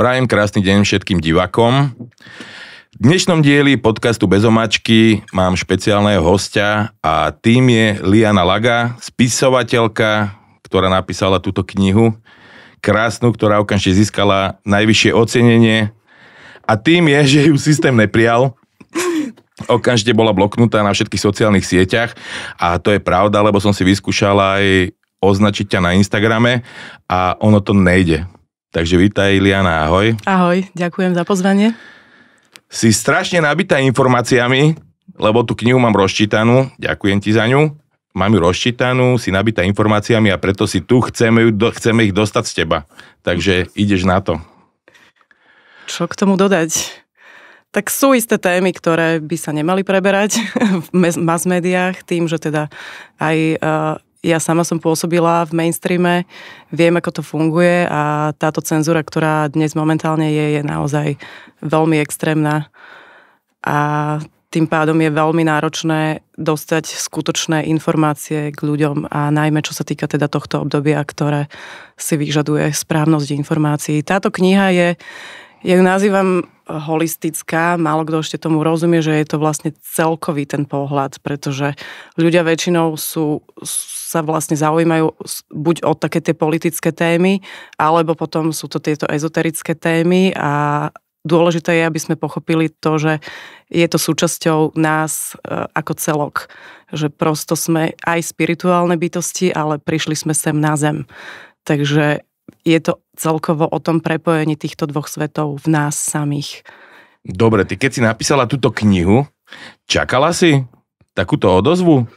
Prajem krásny deň všetkým divakom. V dnešnom dieli podcastu Bezomačky mám špeciálneho hostia a tým je Liana Laga, spisovateľka, ktorá napísala túto knihu, krásnu, ktorá okamžite získala najvyššie ocenenie a tým je, že ju systém neprijal okamžite bola bloknutá na všetkých sociálnych sieťach a to je pravda, lebo som si vyskúšal aj označiť ťa na Instagrame a ono to nejde. Takže vítaj Iliana, ahoj. Ahoj, ďakujem za pozvanie. Si strašne nabitá informáciami, lebo tú knihu mám rozčítanú, ďakujem ti za ňu. Mám ju rozčítanú, si nabitá informáciami a preto si tu chceme, ju, chceme ich dostať z teba. Takže ideš na to. Čo k tomu dodať? Tak sú isté témy, ktoré by sa nemali preberať v mass médiách, tým, že teda aj eh, ja sama som pôsobila v mainstreame, viem, ako to funguje a táto cenzúra, ktorá dnes momentálne je, je naozaj veľmi extrémna. A tým pádom je veľmi náročné dostať skutočné informácie k ľuďom a najmä čo sa týka teda tohto obdobia, ktoré si vyžaduje správnosť informácií. Táto kniha je, ja ju nazývam holistická, málo kto ešte tomu rozumie, že je to vlastne celkový ten pohľad, pretože ľudia väčšinou sú, sa vlastne zaujímajú buď o také tie politické témy, alebo potom sú to tieto ezoterické témy a dôležité je, aby sme pochopili to, že je to súčasťou nás e, ako celok. Že prosto sme aj spirituálne bytosti, ale prišli sme sem na zem. Takže je to celkovo o tom prepojení týchto dvoch svetov v nás samých. Dobre, ty keď si napísala túto knihu, čakala si takúto odozvu?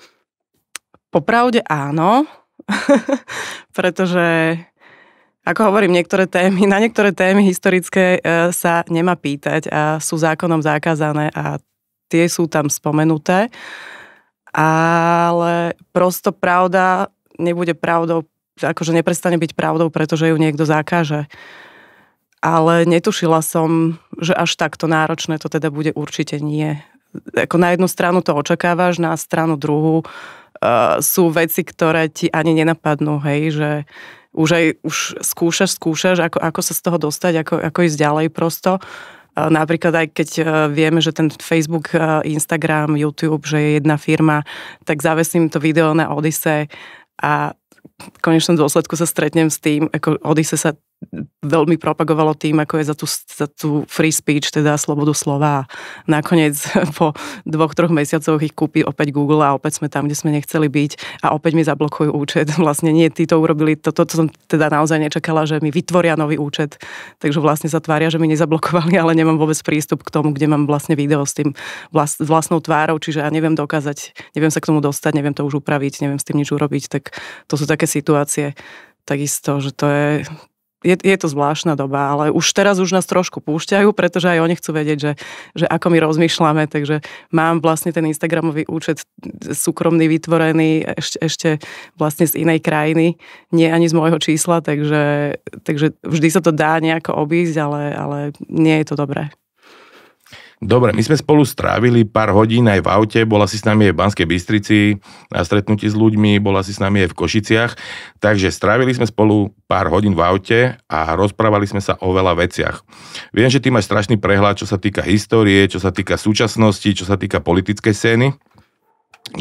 Popravde áno, pretože ako hovorím, niektoré témy, na niektoré témy historické e, sa nemá pýtať a sú zákonom zakázané a tie sú tam spomenuté. Ale prosto pravda nebude pravdou, akože neprestane byť pravdou, pretože ju niekto zakáže. Ale netušila som, že až takto náročné to teda bude určite nie. Ako na jednu stranu to očakávaš, na stranu druhú uh, uh, sú veci, ktoré ti ani nenapadnú, hej, že už aj už skúšaš, skúšaš, ako, ako sa z toho dostať, ako, ako ísť ďalej prosto. Eh, napríklad aj keď eh, vieme, že ten Facebook, Instagram, YouTube, že je jedna firma, tak zavesím to video na Odise a v konečnom dôsledku sa stretnem s tým, ako Odise sa veľmi propagovalo tým, ako je za tú, za tú free speech, teda slobodu slova. Nakoniec po dvoch, troch mesiacoch ich kúpi opäť Google a opäť sme tam, kde sme nechceli byť a opäť mi zablokujú účet. Vlastne nie, tí to urobili, toto to som teda naozaj nečakala, že mi vytvoria nový účet. Takže vlastne sa tvária, že mi nezablokovali, ale nemám vôbec prístup k tomu, kde mám vlastne video s tým vlast, vlastnou tvárou, čiže ja neviem dokázať, neviem sa k tomu dostať, neviem to už upraviť, neviem s tým nič urobiť, tak to sú také situácie takisto, že to je, je, je to zvláštna doba, ale už teraz už nás trošku púšťajú, pretože aj oni chcú vedieť, že, že ako my rozmýšľame, takže mám vlastne ten Instagramový účet súkromný vytvorený ešte, ešte vlastne z inej krajiny, nie ani z môjho čísla, takže, takže vždy sa to dá nejako obísť, ale, ale nie je to dobré. Dobre, my sme spolu strávili pár hodín aj v aute, bola si s nami aj v Banskej Bystrici, na stretnutí s ľuďmi, bola si s nami aj v Košiciach, takže strávili sme spolu pár hodín v aute a rozprávali sme sa o veľa veciach. Viem, že ty máš strašný prehľad, čo sa týka histórie, čo sa týka súčasnosti, čo sa týka politickej scény.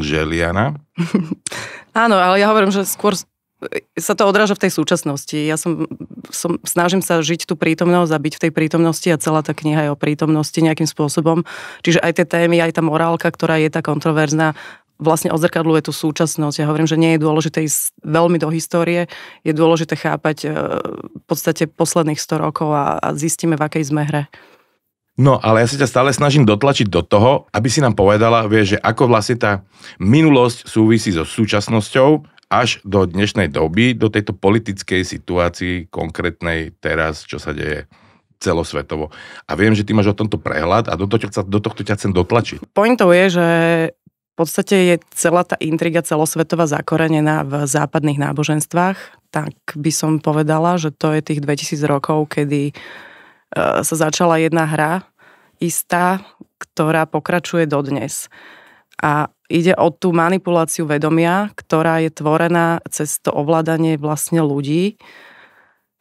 Želiana? Áno, ale ja hovorím, že skôr sa to odráža v tej súčasnosti. Ja som som, snažím sa žiť tú prítomnosť a byť v tej prítomnosti a celá tá kniha je o prítomnosti nejakým spôsobom. Čiže aj tie témy, aj tá morálka, ktorá je tá kontroverzná, vlastne odzrkadluje tú súčasnosť. Ja hovorím, že nie je dôležité ísť veľmi do histórie, je dôležité chápať e, v podstate posledných 100 rokov a, a zistíme, v akej sme hre. No, ale ja sa ťa stále snažím dotlačiť do toho, aby si nám povedala, vieš, že ako vlastne tá minulosť súvisí so súčasnosťou až do dnešnej doby, do tejto politickej situácii konkrétnej teraz, čo sa deje celosvetovo. A viem, že ty máš o tomto prehľad a do, tohto, do tohto ťa chcem dotlačiť. Pointou je, že v podstate je celá tá intriga celosvetová zakorenená v západných náboženstvách. Tak by som povedala, že to je tých 2000 rokov, kedy e, sa začala jedna hra istá, ktorá pokračuje dodnes. A Ide o tú manipuláciu vedomia, ktorá je tvorená cez to ovládanie vlastne ľudí.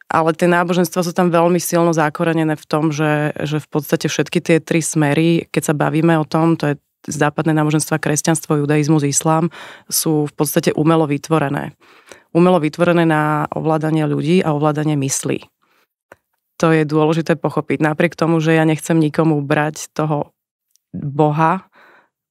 Ale tie náboženstva sú tam veľmi silno zakorenené v tom, že, že v podstate všetky tie tri smery, keď sa bavíme o tom, to je západné náboženstva, kresťanstvo, judaizmus, islám, sú v podstate umelo vytvorené. Umelo vytvorené na ovládanie ľudí a ovládanie mysli. To je dôležité pochopiť. Napriek tomu, že ja nechcem nikomu brať toho Boha,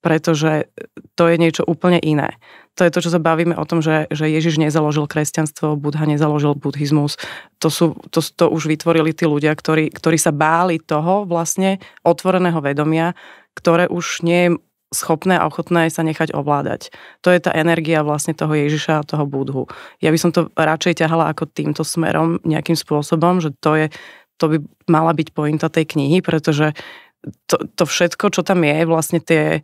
pretože to je niečo úplne iné. To je to, čo sa bavíme o tom, že, že Ježiš nezaložil kresťanstvo, Budha nezaložil buddhizmus. To, sú, to, to už vytvorili tí ľudia, ktorí, ktorí sa báli toho vlastne otvoreného vedomia, ktoré už nie je schopné a ochotné sa nechať ovládať. To je tá energia vlastne toho Ježiša a toho Budhu. Ja by som to radšej ťahala ako týmto smerom nejakým spôsobom, že to je, to by mala byť pointa tej knihy, pretože to, to všetko, čo tam je, vlastne tie, uh,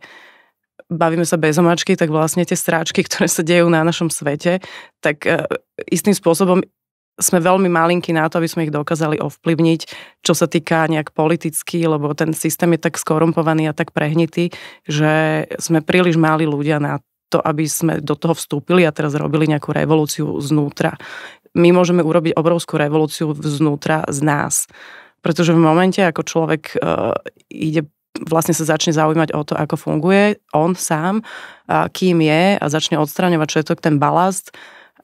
bavíme sa bez omáčky, tak vlastne tie stráčky, ktoré sa dejú na našom svete, tak e, istým spôsobom sme veľmi malinkí na to, aby sme ich dokázali ovplyvniť, čo sa týka nejak politicky, lebo ten systém je tak skorumpovaný a tak prehnitý, že sme príliš mali ľudia na to, aby sme do toho vstúpili a teraz robili nejakú revolúciu znútra. My môžeme urobiť obrovskú revolúciu vznútra z nás. Pretože v momente, ako človek uh, ide vlastne sa začne zaujímať o to, ako funguje on sám, a kým je a začne odstraňovať všetok ten balast,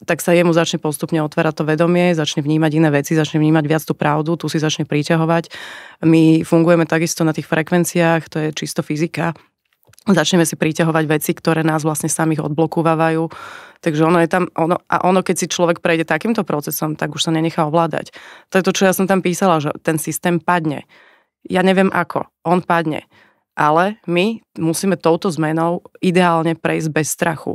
tak sa jemu začne postupne otvárať to vedomie, začne vnímať iné veci, začne vnímať viac tú pravdu, tu si začne priťahovať. My fungujeme takisto na tých frekvenciách, to je čisto fyzika, začneme si priťahovať veci, ktoré nás vlastne samých odblokúvajú. Takže ono je tam, ono, a ono keď si človek prejde takýmto procesom, tak už sa nenechá ovládať. To je to, čo ja som tam písala, že ten systém padne ja neviem ako, on padne. Ale my musíme touto zmenou ideálne prejsť bez strachu.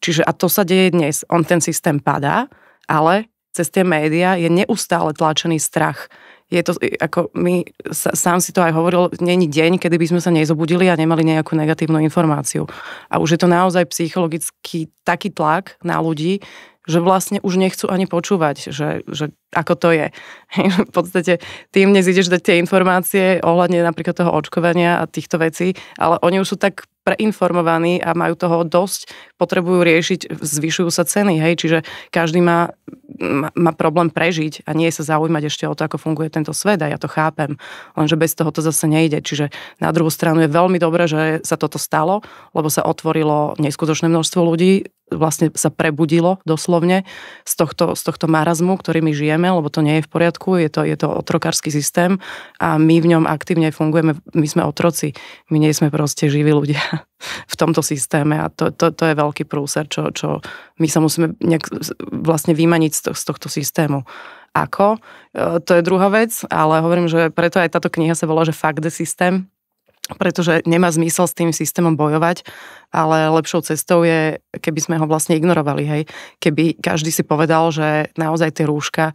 Čiže a to sa deje dnes. On ten systém padá, ale cez tie médiá je neustále tlačený strach. Je to, ako my, sám si to aj hovoril, není deň, kedy by sme sa nezobudili a nemali nejakú negatívnu informáciu. A už je to naozaj psychologický taký tlak na ľudí, že vlastne už nechcú ani počúvať, že, že ako to je. v podstate ty im dať tie informácie ohľadne napríklad toho očkovania a týchto vecí, ale oni už sú tak preinformovaní a majú toho dosť, potrebujú riešiť, zvyšujú sa ceny, hej, čiže každý má, má problém prežiť a nie sa zaujímať ešte o to, ako funguje tento svet a ja to chápem, lenže bez toho to zase nejde, čiže na druhú stranu je veľmi dobré, že sa toto stalo, lebo sa otvorilo neskutočné množstvo ľudí, vlastne sa prebudilo doslovne z tohto, z tohto marazmu, ktorý my žijeme samozrejme, lebo to nie je v poriadku, je to, je to otrokársky systém a my v ňom aktívne fungujeme, my sme otroci, my nie sme proste živí ľudia v tomto systéme a to, to, to je veľký prúser, čo, čo my sa musíme nejak vlastne vymaniť z, to, z tohto systému ako, e, to je druhá vec, ale hovorím, že preto aj táto kniha sa volá, že fakt the systém, pretože nemá zmysel s tým systémom bojovať, ale lepšou cestou je, keby sme ho vlastne ignorovali, hej. Keby každý si povedal, že naozaj tie rúška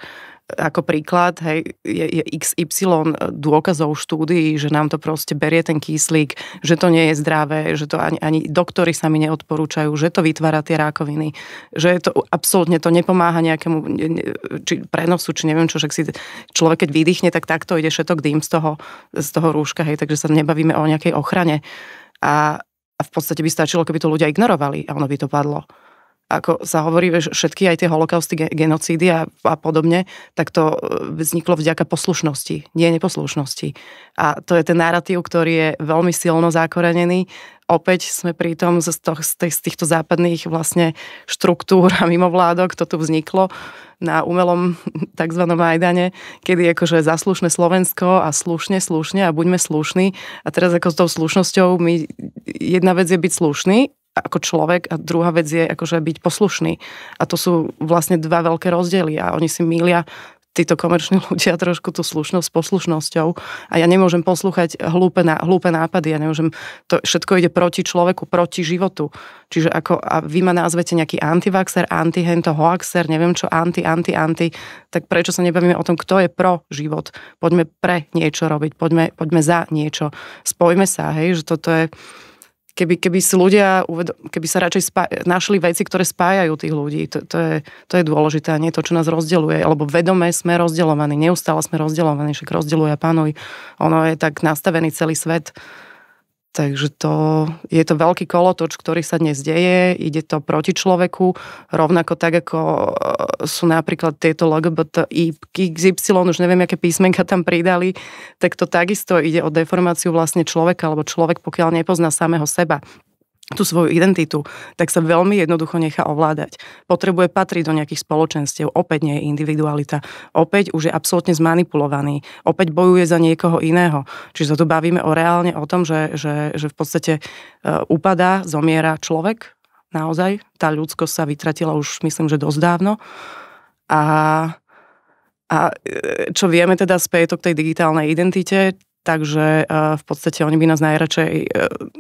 ako príklad, hej, je, je XY dôkazov štúdií, že nám to proste berie ten kyslík, že to nie je zdravé, že to ani, ani doktory sami neodporúčajú, že to vytvára tie rákoviny, že je to absolútne to nepomáha nejakému či prenosu, či neviem čo, že si človek keď vydýchne, tak takto ide všetok dým z toho, z toho rúška, hej, takže sa nebavíme o nejakej ochrane. A, a v podstate by stačilo, keby to ľudia ignorovali a ono by to padlo ako sa hovorí, že všetky aj tie holokausty, genocídy a, a podobne, tak to e, vzniklo vďaka poslušnosti, nie neposlušnosti. A to je ten narratív, ktorý je veľmi silno zákorenený. Opäť sme pri tom z, to, z týchto západných vlastne štruktúr a mimovládok, to tu vzniklo na umelom tzv. Majdane, kedy akože zaslušné Slovensko a slušne, slušne a buďme slušní. A teraz ako s tou slušnosťou my, jedna vec je byť slušný ako človek a druhá vec je akože byť poslušný. A to sú vlastne dva veľké rozdiely a oni si mília títo komerční ľudia trošku tú slušnosť s poslušnosťou a ja nemôžem poslúchať hlúpe, na, hlúpe nápady, ja nemôžem, to všetko ide proti človeku, proti životu. Čiže ako, a vy ma nazvete nejaký antivaxer, antihento, hoaxer, neviem čo, anti, anti, anti, tak prečo sa nebavíme o tom, kto je pro život? Poďme pre niečo robiť, poďme, poďme za niečo. Spojme sa, hej, že toto je keby, keby si ľudia, keby sa radšej spá, našli veci, ktoré spájajú tých ľudí. To, to, je, to je dôležité a nie to, čo nás rozdeluje. Lebo vedome sme rozdeľovaní, neustále sme rozdeľovaní, však rozdeluje pánovi. Ono je tak nastavený celý svet Takže to, je to veľký kolotoč, ktorý sa dnes deje, ide to proti človeku, rovnako tak, ako e, sú napríklad tieto LGBTI, XY, už neviem, aké písmenka tam pridali, tak to takisto ide o deformáciu vlastne človeka, alebo človek, pokiaľ nepozná samého seba, tú svoju identitu, tak sa veľmi jednoducho nechá ovládať. Potrebuje patriť do nejakých spoločenstiev, opäť nie je individualita, opäť už je absolútne zmanipulovaný, opäť bojuje za niekoho iného. Čiže sa tu bavíme o reálne o tom, že, že, že v podstate e, upadá, zomiera človek, naozaj. Tá ľudskosť sa vytratila už myslím, že dosť dávno. A a e, čo vieme teda z k tej digitálnej identite, takže e, v podstate oni by nás najradšej e,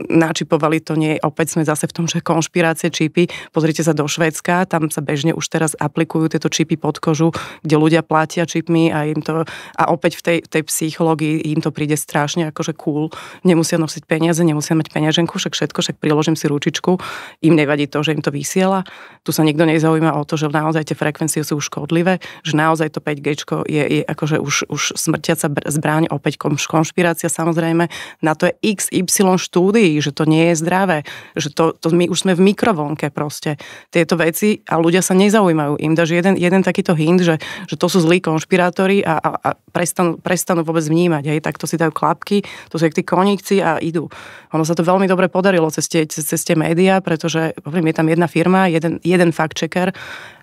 načipovali, to nie je, opäť sme zase v tom, že konšpirácie čipy, pozrite sa do Švédska, tam sa bežne už teraz aplikujú tieto čipy pod kožu, kde ľudia platia čipmi a im to, a opäť v tej, tej psychológii im to príde strašne akože cool, nemusia nosiť peniaze, nemusia mať peňaženku, však všetko, však priložím si ručičku, im nevadí to, že im to vysiela, tu sa nikto nezaujíma o to, že naozaj tie frekvencie sú škodlivé, že naozaj to 5G je, je akože už, už smrtiaca zbraň opäť konšpirácie konšpirácia samozrejme, na to je XY štúdií, že to nie je zdravé, že to, to my už sme v mikrovonke proste. Tieto veci a ľudia sa nezaujímajú. Im dáš jeden, jeden takýto hint, že, že to sú zlí konšpirátori a, a, a prestanú, prestanú vôbec vnímať. Hej, tak to si dajú klapky, to sú jak tí koníkci a idú. Ono sa to veľmi dobre podarilo cez tie, cez tie médiá, pretože hovorím, je tam jedna firma, jeden, jeden fact-checker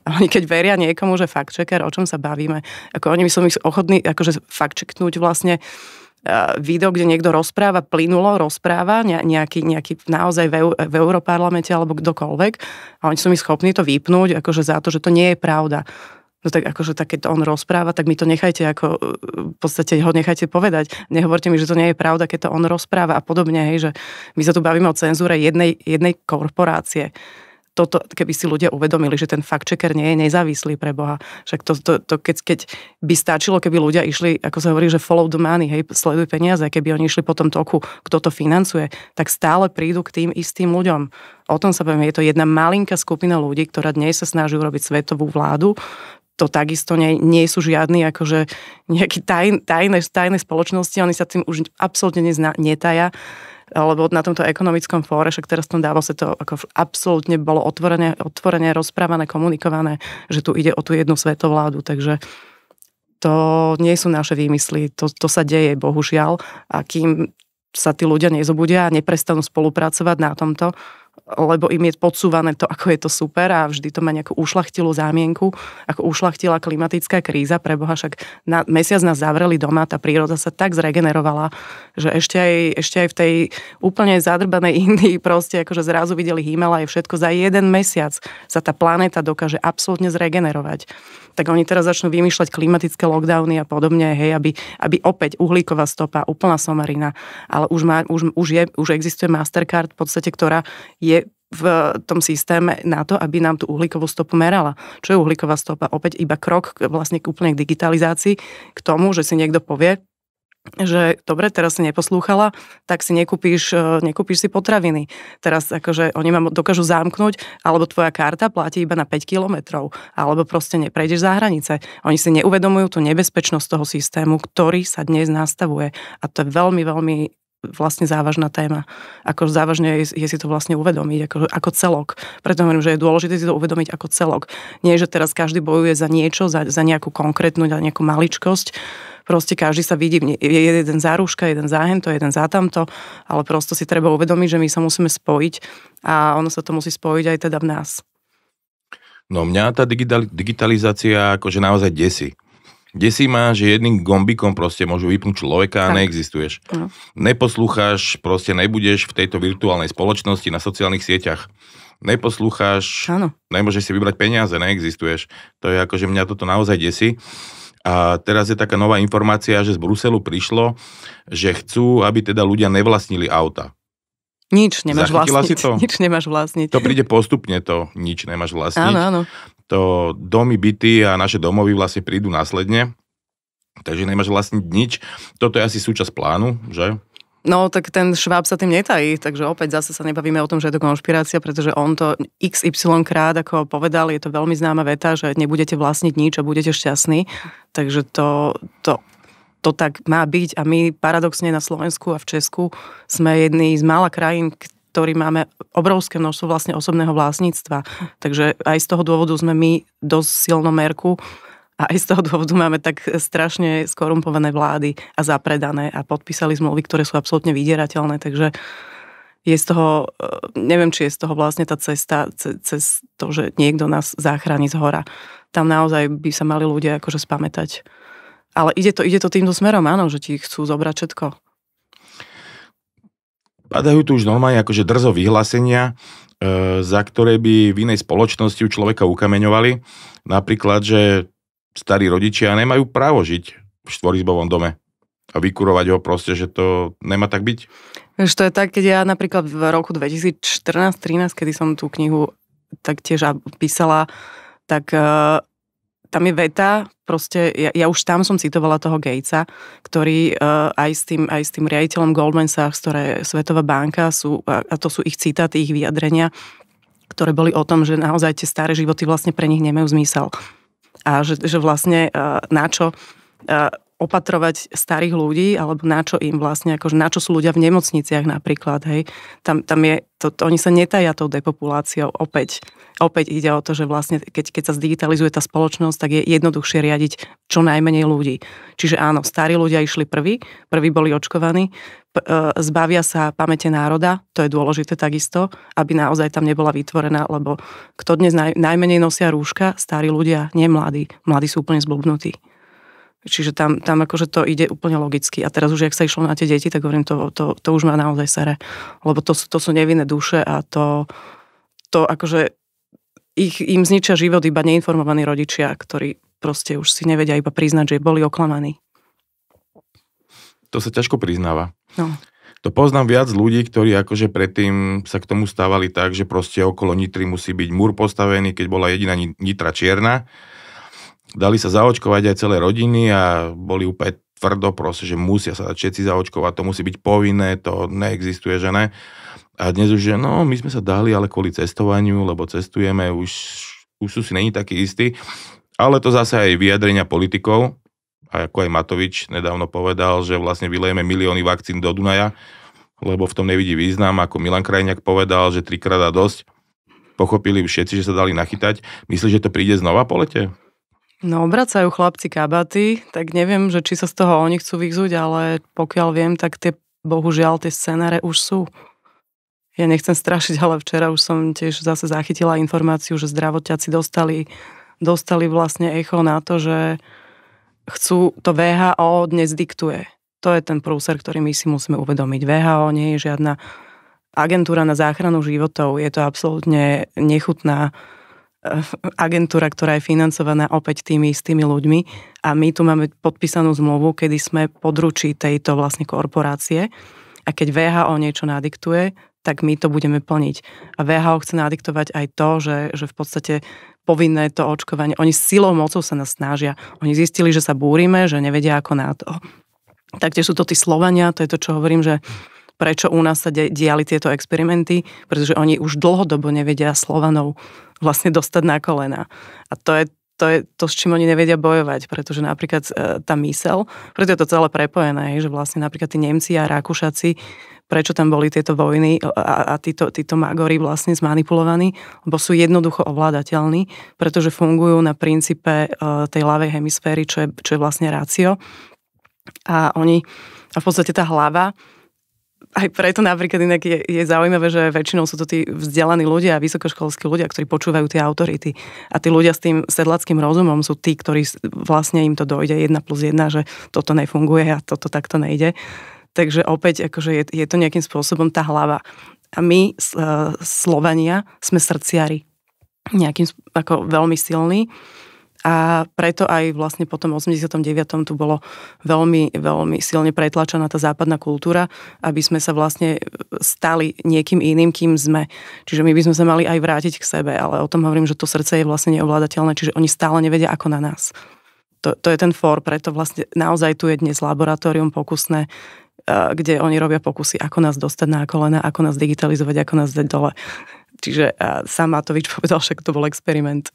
a oni keď veria niekomu, že fact-checker, o čom sa bavíme, ako oni by som ich ochotní akože fact-checknúť vlastne video, kde niekto rozpráva, plynulo rozpráva, nejaký, nejaký naozaj v, EU, v Európarlamente alebo kdokoľvek a oni sú mi schopní to vypnúť, akože za to, že to nie je pravda. No tak akože tak, keď on rozpráva, tak mi to nechajte ako, e, v podstate ho nechajte povedať. Nehovorte mi, že to nie je pravda, keď to on rozpráva a podobne, hej, že my sa tu bavíme o cenzúre jednej, jednej korporácie toto, keby si ľudia uvedomili, že ten fact-checker nie je nezávislý pre Boha. Však to, to, to keď, keď by stačilo, keby ľudia išli, ako sa hovorí, že follow the money, hej, sleduj peniaze, keby oni išli po tom toku, kto to financuje, tak stále prídu k tým istým ľuďom. O tom sa poviem, je to jedna malinká skupina ľudí, ktorá dnes sa snaží urobiť svetovú vládu, to takisto nie, nie sú žiadni akože nejaké taj, tajné, tajné spoločnosti, oni sa tým už absolútne nezna, lebo na tomto ekonomickom fóre, však teraz tam dávalo sa to ako absolútne bolo otvorene, otvorene rozprávané, komunikované, že tu ide o tú jednu svetovládu, takže to nie sú naše výmysly, to, to sa deje bohužiaľ a kým sa tí ľudia nezobudia a neprestanú spolupracovať na tomto, lebo im je podsúvané to, ako je to super a vždy to má nejakú ušlachtilú zámienku, ako ušlachtila klimatická kríza, preboha však na, mesiac nás zavreli doma, tá príroda sa tak zregenerovala, že ešte aj, ešte aj v tej úplne zadrbanej Indii proste akože zrazu videli a všetko za jeden mesiac sa tá planéta dokáže absolútne zregenerovať tak oni teraz začnú vymýšľať klimatické lockdowny a podobne, hej, aby, aby opäť uhlíková stopa, úplná somarina, ale už, má, už, už, je, už existuje Mastercard v podstate, ktorá je v tom systéme na to, aby nám tú uhlíkovú stopu merala. Čo je uhlíková stopa? Opäť iba krok vlastne úplne k digitalizácii, k tomu, že si niekto povie, že dobre, teraz si neposlúchala, tak si nekúpíš, e, nekúpíš si potraviny. Teraz akože oni ma dokážu zamknúť, alebo tvoja karta platí iba na 5 kilometrov, alebo proste neprejdeš za hranice. Oni si neuvedomujú tú nebezpečnosť toho systému, ktorý sa dnes nastavuje. A to je veľmi, veľmi vlastne závažná téma. Ako závažne je, je si to vlastne uvedomiť ako, ako celok. Preto hovorím, že je dôležité si to uvedomiť ako celok. Nie, že teraz každý bojuje za niečo, za, za nejakú konkrétnu, za nejakú maličkosť, proste každý sa vidí, je jeden za rúška, jeden za hento, jeden za tamto, ale prosto si treba uvedomiť, že my sa musíme spojiť a ono sa to musí spojiť aj teda v nás. No mňa tá digitalizácia akože naozaj desí. Desí ma, že jedným gombikom proste môžu vypnúť človeka a tak. neexistuješ. No. Neposlucháš, proste nebudeš v tejto virtuálnej spoločnosti na sociálnych sieťach neposlucháš, Áno. nemôžeš si vybrať peniaze, neexistuješ. To je ako, že mňa toto naozaj desí. A teraz je taká nová informácia, že z Bruselu prišlo, že chcú, aby teda ľudia nevlastnili auta. Nič nemáš Zachytila vlastniť. Si to? Nič nemáš vlastniť. To príde postupne, to nič nemáš vlastniť. Áno, áno. To domy, byty a naše domovy vlastne prídu následne. Takže nemáš vlastniť nič. Toto je asi súčasť plánu, že? No, tak ten šváb sa tým netají, takže opäť zase sa nebavíme o tom, že je to konšpirácia, pretože on to XY krát, ako povedal, je to veľmi známa veta, že nebudete vlastniť nič a budete šťastní. Takže to, to, to tak má byť a my paradoxne na Slovensku a v Česku sme jedný z mála krajín, ktorý máme obrovské množstvo vlastne osobného vlastníctva. Takže aj z toho dôvodu sme my dosť silno merku a aj z toho dôvodu máme tak strašne skorumpované vlády a zapredané a podpísali zmluvy, ktoré sú absolútne vydierateľné, takže je z toho, eh, neviem, či je z toho vlastne tá cesta ce, cez to, že niekto nás záchráni z hora. Tam naozaj by sa mali ľudia akože spamätať. Ale ide to, ide to týmto smerom, áno, že ti chcú zobrať všetko. Padajú tu už normálne akože drzo vyhlásenia, e, za ktoré by v inej spoločnosti u človeka ukameňovali. Napríklad, že starí rodičia nemajú právo žiť v štvorizbovom dome a vykurovať ho proste, že to nemá tak byť. Vieš, to je tak, keď ja napríklad v roku 2014-13, kedy som tú knihu taktiež písala, tak uh, tam je veta, proste, ja, ja už tam som citovala toho Gatesa, ktorý uh, aj, s tým, aj s tým riaditeľom Goldman Sachs, ktoré je Svetová banka, sú, a to sú ich citáty, ich vyjadrenia, ktoré boli o tom, že naozaj tie staré životy vlastne pre nich nemajú zmysel a že, že vlastne e, na čo e, opatrovať starých ľudí, alebo na čo im vlastne, akože na čo sú ľudia v nemocniciach napríklad, hej. Tam, tam je, to, to, oni sa netajia tou depopuláciou opäť. Opäť ide o to, že vlastne keď, keď sa zdigitalizuje tá spoločnosť, tak je jednoduchšie riadiť čo najmenej ľudí. Čiže áno, starí ľudia išli prví, prví boli očkovaní, E, zbavia sa pamäte národa, to je dôležité takisto, aby naozaj tam nebola vytvorená, lebo kto dnes naj, najmenej nosia rúška, starí ľudia, nie mladí. Mladí sú úplne zblúbnutí. Čiže tam, tam akože to ide úplne logicky. A teraz už, ak sa išlo na tie deti, tak hovorím, to, to, to už má naozaj sere. Lebo to sú, to sú nevinné duše a to, to akože ich, im zničia život iba neinformovaní rodičia, ktorí proste už si nevedia iba priznať, že boli oklamaní to sa ťažko priznáva. No. To poznám viac ľudí, ktorí akože predtým sa k tomu stávali tak, že proste okolo Nitry musí byť múr postavený, keď bola jediná Nitra čierna. Dali sa zaočkovať aj celé rodiny a boli úplne tvrdo proste, že musia sa všetci zaočkovať, to musí byť povinné, to neexistuje, že ne. A dnes už, že no, my sme sa dali, ale kvôli cestovaniu, lebo cestujeme, už, už sú si není taký istý. Ale to zase aj vyjadrenia politikov, a ako aj Matovič nedávno povedal, že vlastne vylejeme milióny vakcín do Dunaja, lebo v tom nevidí význam. Ako Milan Krajňák povedal, že trikrát a dosť. Pochopili všetci, že sa dali nachytať. Myslíš, že to príde znova po lete? No, obracajú chlapci kabaty, tak neviem, že či sa z toho oni chcú vyhzúť, ale pokiaľ viem, tak tie, bohužiaľ, tie scenáre už sú. Ja nechcem strašiť, ale včera už som tiež zase zachytila informáciu, že zdravotiaci dostali, dostali vlastne echo na to, že chcú, to VHO dnes diktuje. To je ten prúser, ktorý my si musíme uvedomiť. VHO nie je žiadna agentúra na záchranu životov. Je to absolútne nechutná eh, agentúra, ktorá je financovaná opäť tými istými ľuďmi a my tu máme podpísanú zmluvu, kedy sme područí tejto vlastne korporácie a keď VHO niečo nadiktuje, tak my to budeme plniť. A VHO chce nadiktovať aj to, že, že v podstate povinné to očkovanie, oni silou, mocou sa nás snažia. Oni zistili, že sa búrime, že nevedia ako na to. Taktiež sú to tí Slovania, to je to, čo hovorím, že prečo u nás sa de- diali tieto experimenty, pretože oni už dlhodobo nevedia Slovanov vlastne dostať na kolena. A to je to, je to, s čím oni nevedia bojovať, pretože napríklad e, tá mysel, preto je to celé prepojené, že vlastne napríklad tí Nemci a Rakúšaci prečo tam boli tieto vojny a, a títo, títo magory vlastne zmanipulovaní, lebo sú jednoducho ovládateľní, pretože fungujú na princípe e, tej ľavej hemisféry, čo je, čo je vlastne rácio. A oni, a v podstate tá hlava, aj preto napríklad inak je, je zaujímavé, že väčšinou sú to tí vzdelaní ľudia a vysokoškolskí ľudia, ktorí počúvajú tie autority. A tí ľudia s tým sedlackým rozumom sú tí, ktorí vlastne im to dojde jedna plus jedna, že toto nefunguje a toto takto nejde. Takže opäť akože je, je to nejakým spôsobom tá hlava. A my, e, Slovania, sme srdciari. Nejakým, ako veľmi silní. A preto aj vlastne po tom 89. tu bolo veľmi, veľmi silne pretlačená tá západná kultúra, aby sme sa vlastne e, stali niekým iným, kým sme. Čiže my by sme sa mali aj vrátiť k sebe, ale o tom hovorím, že to srdce je vlastne neovládateľné, čiže oni stále nevedia ako na nás. To, to je ten for, preto vlastne naozaj tu je dnes laboratórium pokusné, kde oni robia pokusy, ako nás dostať na kolena, ako nás digitalizovať, ako nás dať dole. Čiže sám Matovič povedal, že to bol experiment.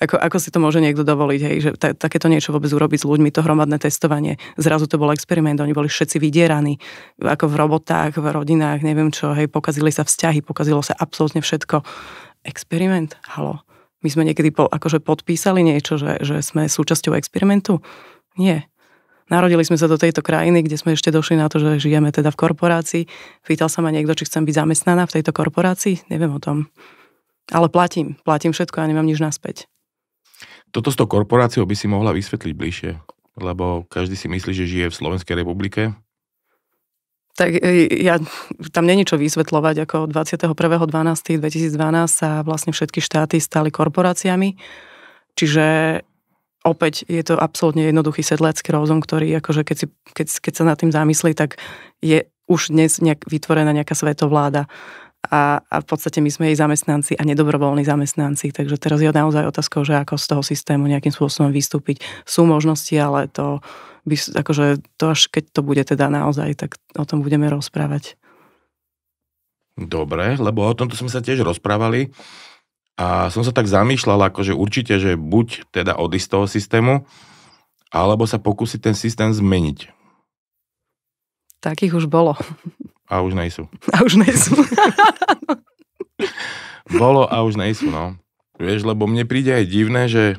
Ako, ako si to môže niekto dovoliť, hej, že ta, takéto niečo vôbec urobiť s ľuďmi, to hromadné testovanie. Zrazu to bol experiment, oni boli všetci vydieraní, ako v robotách, v rodinách, neviem čo, hej, pokazili sa vzťahy, pokazilo sa absolútne všetko. Experiment? Halo. My sme niekedy po, akože podpísali niečo, že, že sme súčasťou experimentu? Nie. Narodili sme sa do tejto krajiny, kde sme ešte došli na to, že žijeme teda v korporácii. Pýtal sa ma niekto, či chcem byť zamestnaná v tejto korporácii. Neviem o tom. Ale platím. Platím všetko a nemám nič naspäť. Toto s tou korporáciou by si mohla vysvetliť bližšie, lebo každý si myslí, že žije v Slovenskej republike. Tak e, ja, tam není čo vysvetľovať, ako 21.12.2012 sa vlastne všetky štáty stali korporáciami, čiže opäť je to absolútne jednoduchý sedlácky rozum, ktorý akože keď, si, keď, keď sa nad tým zamyslí, tak je už dnes nejak vytvorená nejaká svetovláda. A, a v podstate my sme jej zamestnanci a nedobrovoľní zamestnanci, takže teraz je naozaj otázka, že ako z toho systému nejakým spôsobom vystúpiť. Sú možnosti, ale to, by, akože, to až keď to bude teda naozaj, tak o tom budeme rozprávať. Dobre, lebo o tomto sme sa tiež rozprávali a som sa tak zamýšľal, akože určite, že buď teda odísť z toho systému, alebo sa pokúsiť ten systém zmeniť. Takých už bolo. A už nejsú. A už nejsú. bolo a už nejsú, no. Vieš, lebo mne príde aj divné, že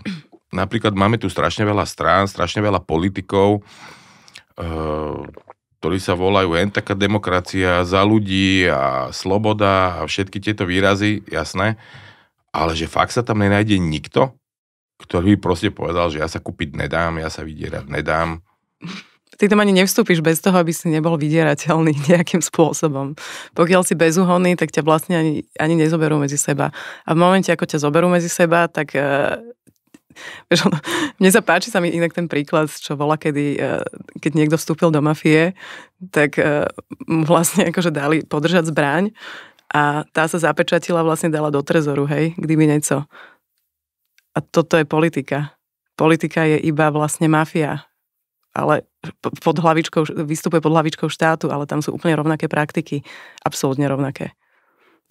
napríklad máme tu strašne veľa strán, strašne veľa politikov, eh, ktorí sa volajú len taká demokracia, za ľudí a sloboda a všetky tieto výrazy, jasné ale že fakt sa tam nenájde nikto, ktorý by proste povedal, že ja sa kúpiť nedám, ja sa vydierať nedám. Ty tam ani nevstúpiš bez toho, aby si nebol vydierateľný nejakým spôsobom. Pokiaľ si bezúhonný, tak ťa vlastne ani, ani nezoberú medzi seba. A v momente, ako ťa zoberú medzi seba, tak uh, Vieš, ono, mne sa páči sa mi inak ten príklad, čo bola, kedy, e, keď niekto vstúpil do mafie, tak e, vlastne akože dali podržať zbraň a tá sa zapečatila vlastne dala do trezoru, hej, kdyby niečo. A toto je politika. Politika je iba vlastne mafia, ale pod hlavičkou, vystupuje pod hlavičkou štátu, ale tam sú úplne rovnaké praktiky, absolútne rovnaké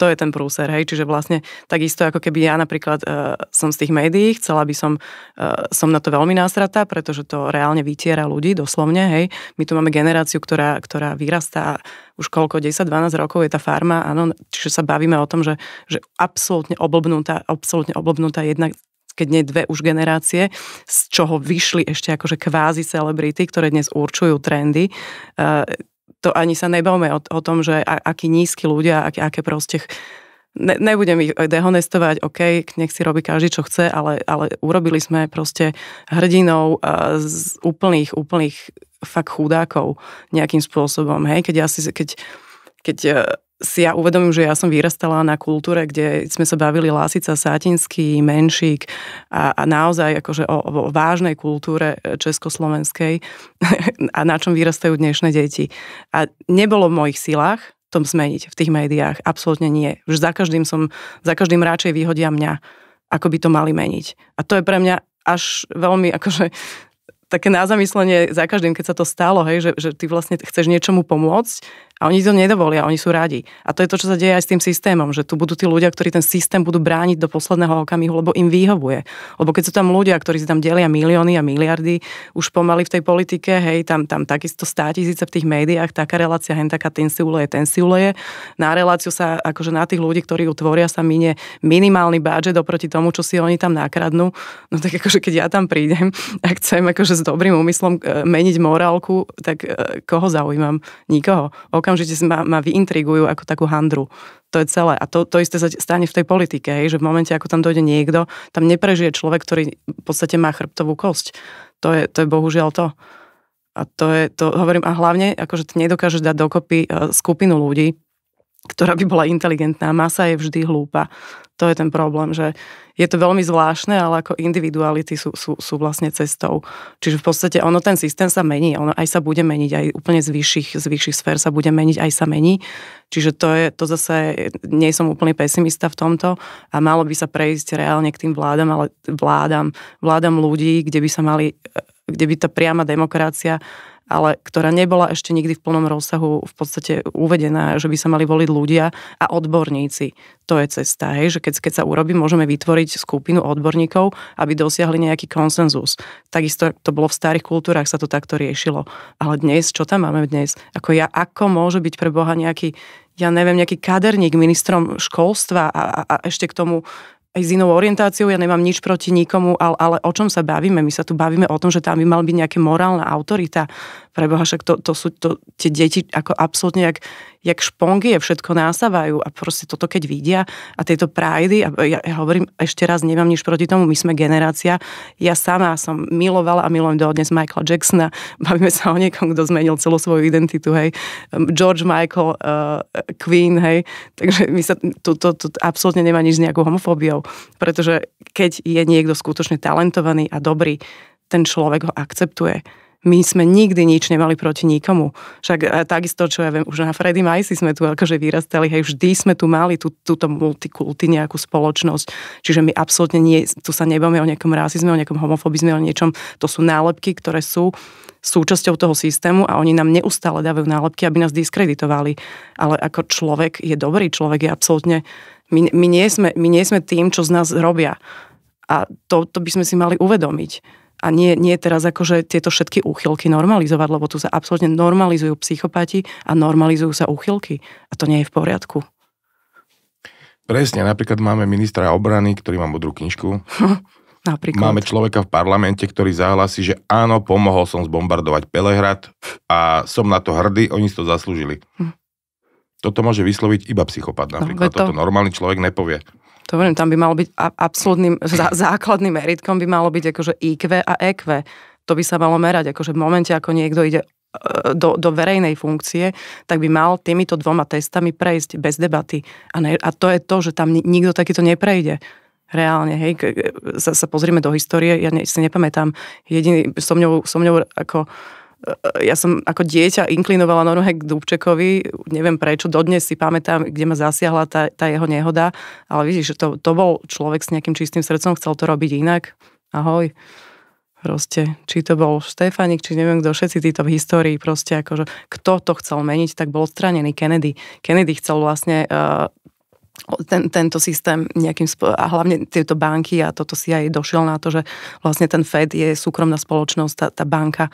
to je ten prúser, hej, čiže vlastne takisto ako keby ja napríklad e, som z tých médií, chcela by som, e, som na to veľmi násratá, pretože to reálne vytiera ľudí, doslovne, hej, my tu máme generáciu, ktorá, ktorá vyrastá už koľko, 10-12 rokov je tá farma, áno, čiže sa bavíme o tom, že, že absolútne oblbnutá, absolútne oblbnutá jedna keď nie dve už generácie, z čoho vyšli ešte akože kvázi celebrity, ktoré dnes určujú trendy. E, to ani sa nebavme o, o tom, že a, akí nízki ľudia, ak, aké proste... Ne, nebudem ich dehonestovať, OK, nech si robí každý, čo chce, ale, ale urobili sme proste hrdinov z úplných, úplných fakt chudákov nejakým spôsobom, hej, keď ja si, keď, keď e, si ja uvedomím, že ja som vyrastala na kultúre, kde sme sa bavili Lásica, Satinský, Menšík a, a naozaj akože o, o vážnej kultúre e, československej a na čom vyrastajú dnešné deti. A nebolo v mojich silách tom zmeniť v tých médiách. Absolútne nie. Už za každým som, za každým radšej vyhodia mňa, ako by to mali meniť. A to je pre mňa až veľmi akože také na zamyslenie za každým, keď sa to stalo, hej, že, že ty vlastne chceš niečomu pomôcť a oni to nedovolia, oni sú radi. A to je to, čo sa deje aj s tým systémom, že tu budú tí ľudia, ktorí ten systém budú brániť do posledného okamihu, lebo im vyhovuje. Lebo keď sú tam ľudia, ktorí si tam delia milióny a miliardy, už pomaly v tej politike, hej, tam, tam takisto stá tisíce v tých médiách, taká relácia, hen taká ten si uleje, ten si uleje. Na reláciu sa, akože na tých ľudí, ktorí utvoria sa minie minimálny budget oproti tomu, čo si oni tam nakradnú. No tak akože keď ja tam prídem a chcem akože s dobrým úmyslom e, meniť morálku, tak e, koho zaujímam? Nikoho. Okam okamžite ma, ma vyintrigujú ako takú handru. To je celé. A to, to isté sa stane v tej politike, hej, že v momente, ako tam dojde niekto, tam neprežije človek, ktorý v podstate má chrbtovú kosť. To je, to je bohužiaľ to. A to je, to hovorím, a hlavne, akože ty nedokážeš dať dokopy e, skupinu ľudí, ktorá by bola inteligentná. Masa je vždy hlúpa. To je ten problém, že je to veľmi zvláštne, ale ako individuality sú, sú, sú vlastne cestou. Čiže v podstate ono, ten systém sa mení, ono aj sa bude meniť, aj úplne z vyšších, z vyšších sfér sa bude meniť, aj sa mení. Čiže to je, to zase, nie som úplný pesimista v tomto a malo by sa prejsť reálne k tým vládam, ale vládam, vládam ľudí, kde by sa mali, kde by tá priama demokracia uh, ale ktorá nebola ešte nikdy v plnom rozsahu v podstate uvedená, že by sa mali voliť ľudia a odborníci. To je cesta, hej, že keď, keď sa urobí, môžeme vytvoriť skupinu odborníkov, aby dosiahli nejaký konsenzus. Takisto to bolo v starých kultúrach, sa to takto riešilo. Ale dnes, čo tam máme dnes? Ako ja, ako môže byť pre Boha nejaký, ja neviem, nejaký kaderník ministrom školstva a, a, a ešte k tomu aj s inou orientáciou, ja nemám nič proti nikomu, ale, ale o čom sa bavíme? My sa tu bavíme o tom, že tam by mal byť nejaká morálna autorita preboha, však to, to sú to, tie deti ako absolútne jak, jak špongy, všetko násávajú a proste toto keď vidia a tieto prajdy, a ja, ja hovorím ešte raz, nemám nič proti tomu, my sme generácia, ja sama som milovala a milujem do dnes Michaela Jacksona, bavíme sa o niekom, kto zmenil celú svoju identitu, hej, um, George Michael, uh, Queen, hej, takže my sa, tu to, to, to absolútne nemá nič s nejakou homofóbiou, pretože keď je niekto skutočne talentovaný a dobrý, ten človek ho akceptuje my sme nikdy nič nemali proti nikomu. Však e, takisto, čo ja viem, už na Freddy Majsi sme tu akože vyrastali, hej, vždy sme tu mali tú, túto multikulty, nejakú spoločnosť. Čiže my absolútne nie, tu sa nebáme o nejakom rasizme, o nejakom homofobizme, o niečom. To sú nálepky, ktoré sú súčasťou toho systému a oni nám neustále dávajú nálepky, aby nás diskreditovali. Ale ako človek je dobrý, človek je absolútne... My, my, nie sme, my nie sme tým, čo z nás robia. A to, to by sme si mali uvedomiť a nie, nie teraz akože tieto všetky úchylky normalizovať, lebo tu sa absolútne normalizujú psychopati a normalizujú sa úchylky. A to nie je v poriadku. Presne, napríklad máme ministra obrany, ktorý má modrú knižku. napríklad. Máme človeka v parlamente, ktorý zahlasí, že áno, pomohol som zbombardovať Pelehrad a som na to hrdý, oni si to zaslúžili. Hm. Toto môže vysloviť iba psychopat napríklad. No, to... Toto normálny človek nepovie. To hovorím, tam by malo byť absolútnym, základným meritkom by malo byť akože IQ a EQ. To by sa malo merať, akože v momente, ako niekto ide e, do, do verejnej funkcie, tak by mal týmito dvoma testami prejsť bez debaty. A, ne, a to je to, že tam nikto takýto neprejde. Reálne, hej, sa, sa pozrieme do histórie, ja ne, si nepamätám, jediný, so mňou, so mňou ako uh, E, ja som ako dieťa inklinovala nohe k Dubčekovi, neviem prečo, dodnes si pamätám, kde ma zasiahla tá, tá jeho nehoda, ale vidíš, že to, to bol človek s nejakým čistým srdcom, chcel to robiť inak. Ahoj. Proste, či to bol Štefanik, či neviem kto, všetci títo v histórii, proste akože, kto to chcel meniť, tak bol odstranený Kennedy. Kennedy chcel vlastne uh, ten, tento systém nejakým spo- a hlavne tieto banky a toto si aj došiel na to, že vlastne ten Fed je súkromná spoločnosť, tá, tá banka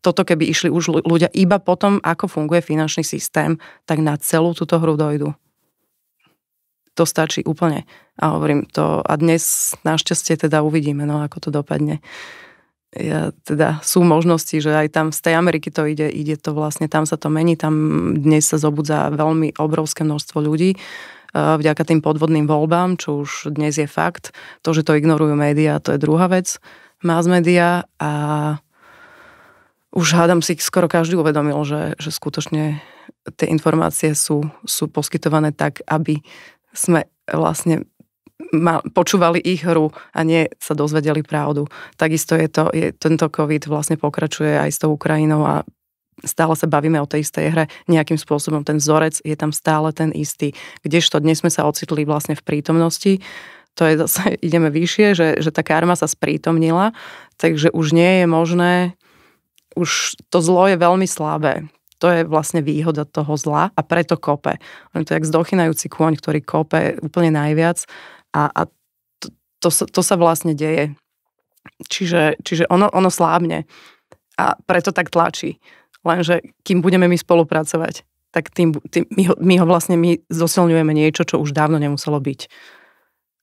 toto keby išli už ľudia iba potom, ako funguje finančný systém, tak na celú túto hru dojdu. To stačí úplne. A hovorím to. A dnes našťastie teda uvidíme, no ako to dopadne. Ja, teda sú možnosti, že aj tam z tej Ameriky to ide, ide to vlastne, tam sa to mení, tam dnes sa zobudza veľmi obrovské množstvo ľudí vďaka tým podvodným voľbám, čo už dnes je fakt. To, že to ignorujú médiá, to je druhá vec, mass média a už hádam si skoro každý uvedomil, že, že skutočne tie informácie sú, sú poskytované tak, aby sme vlastne ma, počúvali ich hru a nie sa dozvedeli pravdu. Takisto je to, je, tento COVID vlastne pokračuje aj s tou Ukrajinou a stále sa bavíme o tej istej hre, nejakým spôsobom ten vzorec je tam stále ten istý. Kdežto dnes sme sa ocitli vlastne v prítomnosti, to je zase, ideme vyššie, že, že tá karma sa sprítomnila, takže už nie je možné už to zlo je veľmi slabé. To je vlastne výhoda toho zla a preto kope. On to je jak zdochynajúci kôň, ktorý kope úplne najviac a, a to, to, sa, to sa vlastne deje. Čiže, čiže ono, ono slábne a preto tak tlačí. Lenže kým budeme my spolupracovať, tak tým, tým my, ho, my ho vlastne my zosilňujeme niečo, čo už dávno nemuselo byť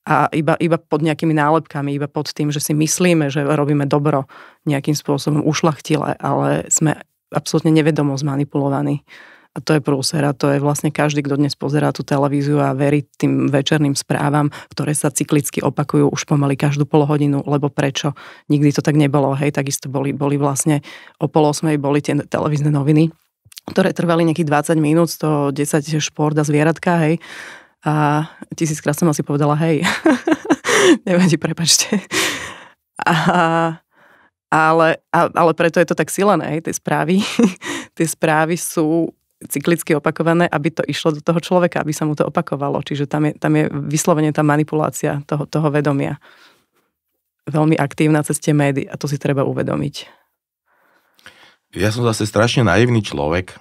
a iba, iba pod nejakými nálepkami, iba pod tým, že si myslíme, že robíme dobro nejakým spôsobom ušlachtile, ale sme absolútne nevedomo zmanipulovaní. A to je prúser a to je vlastne každý, kto dnes pozerá tú televíziu a verí tým večerným správam, ktoré sa cyklicky opakujú už pomaly každú polhodinu, lebo prečo? Nikdy to tak nebolo, hej, takisto boli, boli vlastne o pol osmej boli tie televízne noviny, ktoré trvali nejakých 20 minút, 110 šport a zvieratka, hej, a tisíckrát som asi povedala, hej, nevadí, prepačte. A, ale, a, ale preto je to tak silené, tie správy. tie správy sú cyklicky opakované, aby to išlo do toho človeka, aby sa mu to opakovalo. Čiže tam je, tam je vyslovene tá manipulácia toho, toho vedomia. Veľmi aktívna cez tie médií a to si treba uvedomiť. Ja som zase strašne naivný človek,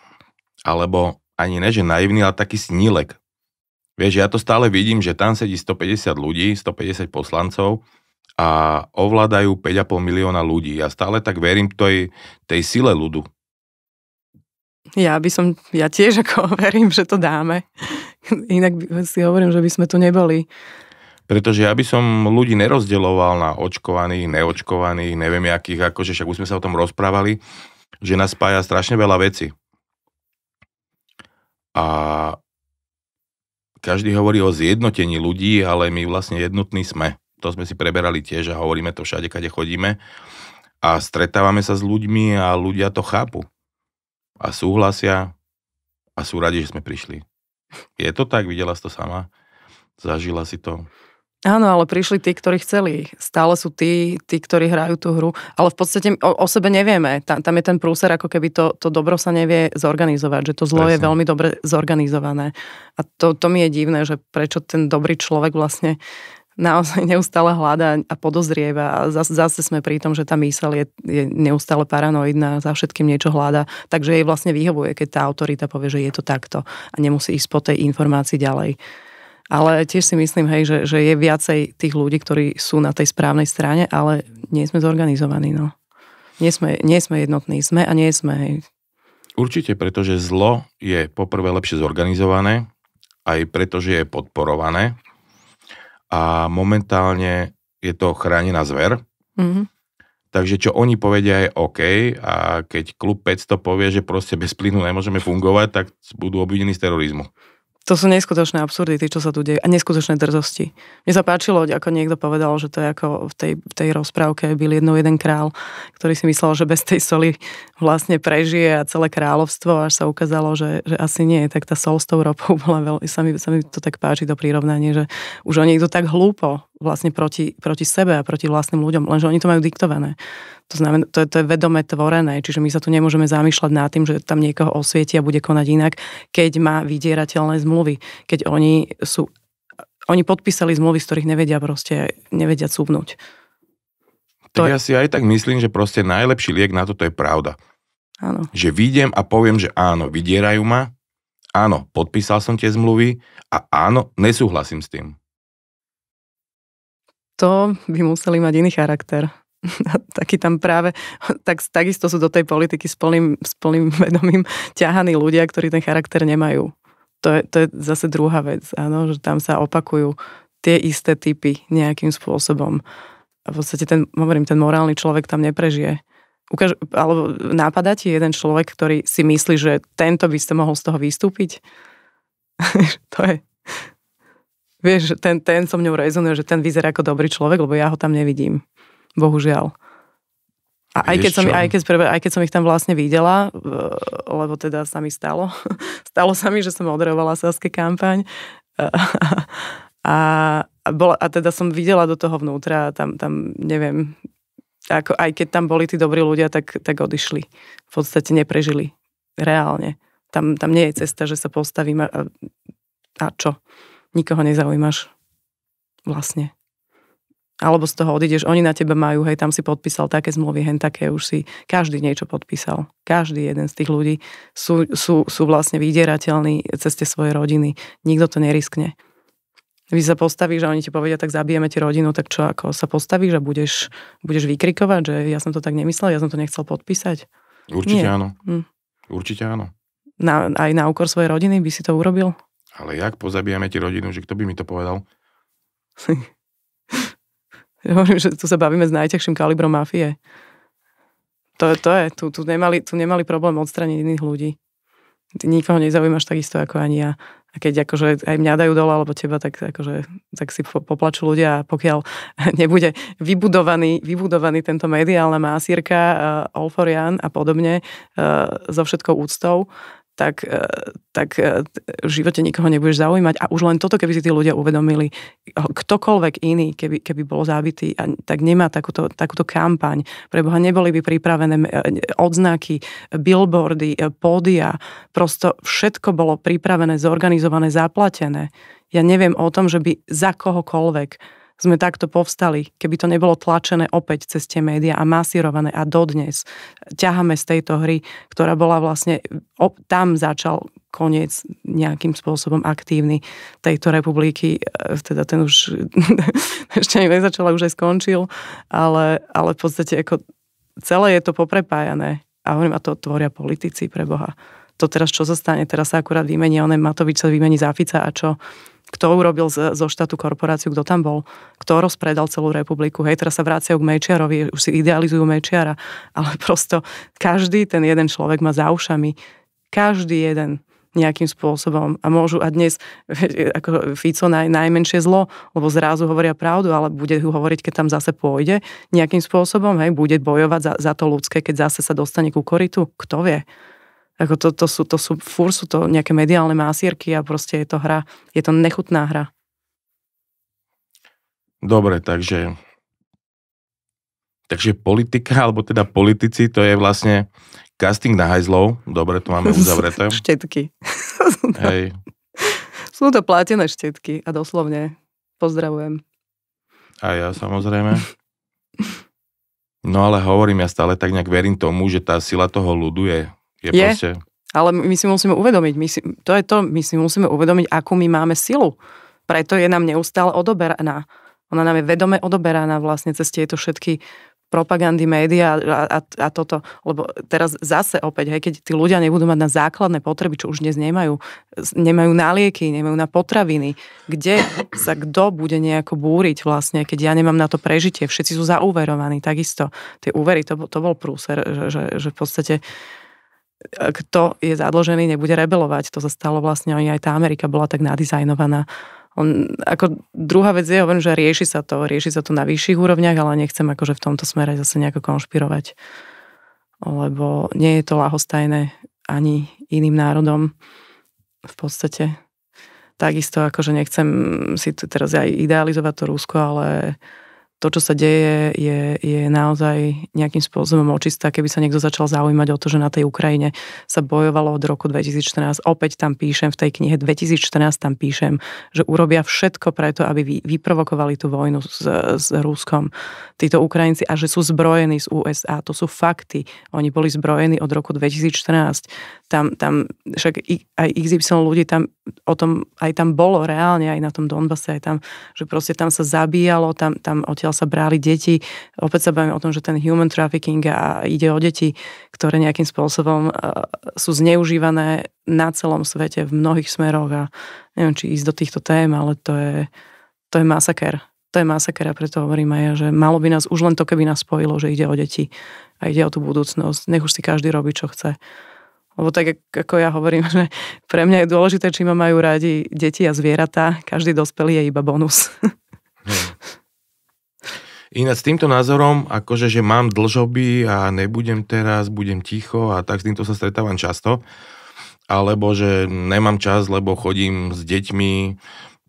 alebo ani ne, že naivný, ale taký snílek. Vieš, ja to stále vidím, že tam sedí 150 ľudí, 150 poslancov a ovládajú 5,5 milióna ľudí. Ja stále tak verím tej, tej sile ľudu. Ja by som, ja tiež ako verím, že to dáme. Inak si hovorím, že by sme tu neboli. Pretože ja by som ľudí nerozdeloval na očkovaných, neočkovaných, neviem akých, akože však už sme sa o tom rozprávali, že nás spája strašne veľa veci. A každý hovorí o zjednotení ľudí, ale my vlastne jednotní sme. To sme si preberali tiež a hovoríme to všade, kade chodíme. A stretávame sa s ľuďmi a ľudia to chápu. A súhlasia a sú radi, že sme prišli. Je to tak? Videla si to sama? Zažila si to? Áno, ale prišli tí, ktorí chceli. Stále sú tí, tí ktorí hrajú tú hru. Ale v podstate o, o sebe nevieme. Tam, tam je ten prúser, ako keby to, to dobro sa nevie zorganizovať. Že to zlo Presne. je veľmi dobre zorganizované. A to, to mi je divné, že prečo ten dobrý človek vlastne naozaj neustále hľada a podozrieva. A zase, zase sme pri tom, že tá myseľ je, je neustále paranoidná, za všetkým niečo hľada, Takže jej vlastne vyhovuje, keď tá autorita povie, že je to takto a nemusí ísť po tej informácii ďalej. Ale tiež si myslím, hej, že, že je viacej tých ľudí, ktorí sú na tej správnej strane, ale nie sme zorganizovaní, no. Nie sme, nie sme jednotní, sme a nie sme, hej. Určite, pretože zlo je poprvé lepšie zorganizované, aj pretože je podporované a momentálne je to chránená zver. Mm-hmm. Takže čo oni povedia je OK a keď klub 500 povie, že proste bez plynu nemôžeme fungovať, tak budú obvinení z terorizmu to sú neskutočné absurdity, čo sa tu deje a neskutočné drzosti. Mne sa páčilo, ako niekto povedal, že to je ako v tej, v tej rozprávke byl jednou jeden král, ktorý si myslel, že bez tej soli vlastne prežije a celé kráľovstvo, až sa ukázalo, že, že asi nie. Tak tá sol s tou ropou bola veľmi, sa mi, sa mi to tak páči, to prirovnanie, že už o niekto tak hlúpo vlastne proti, proti sebe a proti vlastným ľuďom, lenže oni to majú diktované. To znamená, to je, to je vedome tvorené, čiže my sa tu nemôžeme zamýšľať nad tým, že tam niekoho osvieti a bude konať inak, keď má vydierateľné zmluvy, keď oni sú, oni podpísali zmluvy, z ktorých nevedia proste, nevedia cúvnuť. To tak je... ja si aj tak myslím, že proste najlepší liek na toto je pravda. Áno. Že vidiem a poviem, že áno, vydierajú ma, áno, podpísal som tie zmluvy a áno, nesúhlasím s tým to by museli mať iný charakter. Taký tam práve, tak, takisto sú do tej politiky s plným, s plným vedomím ťahaní ľudia, ktorí ten charakter nemajú. To je, to je zase druhá vec, áno, že tam sa opakujú tie isté typy nejakým spôsobom. A v podstate ten, hovorím, ten morálny človek tam neprežije. Ukaž, alebo nápada ti jeden človek, ktorý si myslí, že tento by ste mohol z toho vystúpiť? to je vieš, ten, ten so mňou rezonuje, že ten vyzerá ako dobrý človek, lebo ja ho tam nevidím. Bohužiaľ. A aj keď, som, aj, keď, aj keď som ich tam vlastne videla, eh, lebo teda sa mi stalo, stalo sa mi, že som odrovala saské kampaň a, a, bola, a teda som videla do toho vnútra a tam, tam neviem, ako, aj keď tam boli tí dobrí ľudia, tak, tak odišli. V podstate neprežili. Reálne. Tam, tam nie je cesta, že sa postavím a, a čo? nikoho nezaujímaš vlastne. Alebo z toho odídeš, oni na teba majú, hej, tam si podpísal také zmluvy, hen také už si, každý niečo podpísal. Každý jeden z tých ľudí sú, sú, sú vlastne vydierateľní cez tie svoje rodiny. Nikto to neriskne. Vy sa postavíš a oni ti povedia, tak zabijeme ti rodinu, tak čo ako sa postavíš a budeš, budeš vykrikovať, že ja som to tak nemyslel, ja som to nechcel podpísať. Určite Nie. áno. Hm. Určite áno. Na, aj na úkor svojej rodiny by si to urobil? Ale jak pozabíjame ti rodinu, že kto by mi to povedal? ja hovorím, že tu sa bavíme s najťažším kalibrom mafie. To, to je, tu, tu, nemali, tu nemali problém odstraniť iných ľudí. Ty nikoho nezaujímaš takisto ako ani ja. A keď akože aj mňa dajú dole, alebo teba, tak, akože, tak si poplačú ľudia a pokiaľ nebude vybudovaný, vybudovaný tento mediálna másírka, uh, eh, Olforian a podobne uh, so všetkou úctou, tak, e, tak e, v živote nikoho nebudeš zaujímať. A už len toto, keby si tí ľudia uvedomili, ktokoľvek iný, keby, keby bol zabitý, a tak nemá takúto, takúto kampaň. Pre Boha neboli by pripravené e, odznaky, billboardy, pódia. Prosto všetko bolo pripravené, zorganizované, zaplatené. Ja neviem o tom, že by za kohokoľvek sme takto povstali, keby to nebolo tlačené opäť cez tie médiá a masírované a dodnes ťahame z tejto hry, ktorá bola vlastne, tam začal koniec nejakým spôsobom aktívny tejto republiky, e, teda ten už ešte ani nezačal, už aj skončil, ale, ale v podstate ako celé je to poprepájané a hovorím, a to tvoria politici pre Boha to teraz čo sa stane? Teraz sa akurát vymení, onem Matovič sa vymení za Fica a čo? Kto urobil zo štátu korporáciu, kto tam bol? Kto rozpredal celú republiku? Hej, teraz sa vrácajú k Mečiarovi, už si idealizujú Mečiara, ale prosto každý ten jeden človek má za ušami. Každý jeden nejakým spôsobom. A môžu a dnes ako Fico naj, najmenšie zlo, lebo zrazu hovoria pravdu, ale bude ju hovoriť, keď tam zase pôjde nejakým spôsobom, hej, bude bojovať za, za to ľudské, keď zase sa dostane ku koritu. Kto vie? Ako to, to, sú, to sú, fúr sú to nejaké mediálne másierky a proste je to hra, je to nechutná hra. Dobre, takže takže politika, alebo teda politici, to je vlastne casting na hajzlov. Dobre, to máme uzavreté. štetky. Hej. Sú to platené štetky a doslovne pozdravujem. A ja samozrejme. No ale hovorím, ja stále tak nejak verím tomu, že tá sila toho ľudu je je, je proste... ale my si musíme uvedomiť, my si, to je to, my si musíme uvedomiť, akú my máme silu. Preto je nám neustále odoberaná. Ona nám je vedome odoberaná vlastne cez tieto všetky propagandy, médiá a, a, a toto. Lebo teraz zase opäť, hej, keď tí ľudia nebudú mať na základné potreby, čo už dnes nemajú, nemajú na lieky, nemajú na potraviny, kde sa kto bude nejako búriť vlastne, keď ja nemám na to prežitie. Všetci sú zaúverovaní, takisto. Tie úvery, to, to bol prúser, že, že, že v podstate kto je zadložený, nebude rebelovať. To sa stalo vlastne, aj tá Amerika bola tak nadizajnovaná. On, ako druhá vec je, hovorím, že rieši sa to, rieši sa to na vyšších úrovniach, ale nechcem akože v tomto smere zase nejako konšpirovať, lebo nie je to lahostajné ani iným národom v podstate. Takisto akože nechcem si tu teraz aj idealizovať to Rusko, ale to, čo sa deje, je, je naozaj nejakým spôsobom očistá, keby sa niekto začal zaujímať o to, že na tej Ukrajine sa bojovalo od roku 2014. Opäť tam píšem, v tej knihe 2014 tam píšem, že urobia všetko preto, aby vyprovokovali tú vojnu s, s Ruskom títo Ukrajinci a že sú zbrojení z USA. To sú fakty. Oni boli zbrojení od roku 2014. Tam, tam však aj XY ľudí tam o tom aj tam bolo reálne, aj na tom Donbase, aj tam, že proste tam sa zabíjalo, tam, tam odtiaľ sa brali deti. Opäť sa bavíme o tom, že ten human trafficking a ide o deti, ktoré nejakým spôsobom e, sú zneužívané na celom svete v mnohých smeroch a neviem, či ísť do týchto tém, ale to je, to je masaker. To je masaker a preto hovorím aj ja, že malo by nás už len to, keby nás spojilo, že ide o deti a ide o tú budúcnosť. Nech už si každý robí, čo chce. Lebo tak, ako ja hovorím, že pre mňa je dôležité, či ma majú radi deti a zvieratá. Každý dospelý je iba bonus. Hmm. Ináč s týmto názorom, akože, že mám dlžoby a nebudem teraz, budem ticho a tak s týmto sa stretávam často. Alebo, že nemám čas, lebo chodím s deťmi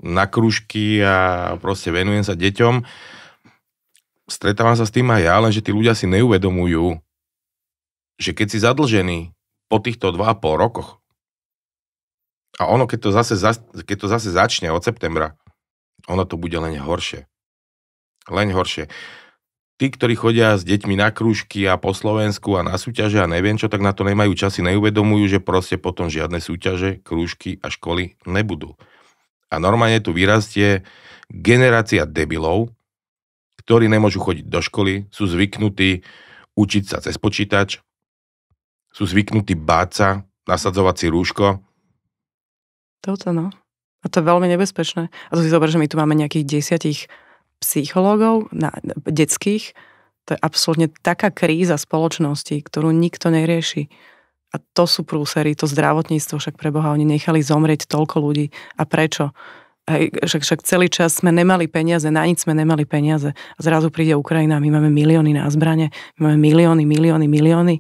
na krúžky a proste venujem sa deťom. Stretávam sa s tým aj ja, lenže tí ľudia si neuvedomujú, že keď si zadlžený po týchto 2,5 rokoch, a ono, keď to, zase, keď to zase začne od septembra, ono to bude len horšie. Len horšie. Tí, ktorí chodia s deťmi na krúžky a po Slovensku a na súťaže a neviem čo, tak na to nemajú časy, neuvedomujú, že proste potom žiadne súťaže, krúžky a školy nebudú. A normálne tu vyrastie generácia debilov, ktorí nemôžu chodiť do školy, sú zvyknutí učiť sa cez počítač, sú zvyknutí báť sa, nasadzovať si rúško. Toto no. A to je veľmi nebezpečné. A to si zober, že my tu máme nejakých desiatich psychológov, na, detských, to je absolútne taká kríza spoločnosti, ktorú nikto nerieši. A to sú prúsery, to zdravotníctvo, však preboha, oni nechali zomrieť toľko ľudí. A prečo? Hej, však, však celý čas sme nemali peniaze, na nič sme nemali peniaze. A zrazu príde Ukrajina, my máme milióny na zbranie, my máme milióny, milióny, milióny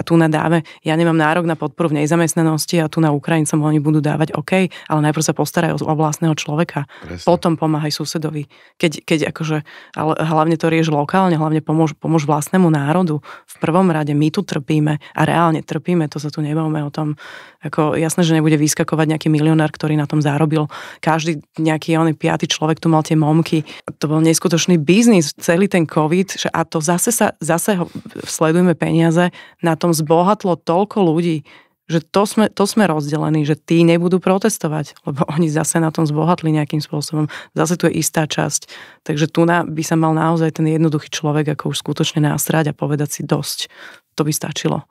a tu nadáme, ja nemám nárok na podporu v nezamestnanosti a tu na Ukrajincom oni budú dávať OK, ale najprv sa postaraj o, vlastného človeka. Presne. Potom pomáhaj susedovi. Keď, keď akože, ale hlavne to rieš lokálne, hlavne pomôž, pomôž vlastnému národu. V prvom rade my tu trpíme a reálne trpíme, to sa tu nebavíme o tom. Ako, jasné, že nebude vyskakovať nejaký milionár, ktorý na tom zarobil. Každý nejaký oný piatý človek tu mal tie momky. To bol neskutočný biznis, celý ten COVID že, a to zase sa, zase ho, sledujeme peniaze na tom potom zbohatlo toľko ľudí, že to sme, to sme rozdelení, že tí nebudú protestovať, lebo oni zase na tom zbohatli nejakým spôsobom. Zase tu je istá časť. Takže tu na, by sa mal naozaj ten jednoduchý človek ako už skutočne nástrať a povedať si dosť. To by stačilo.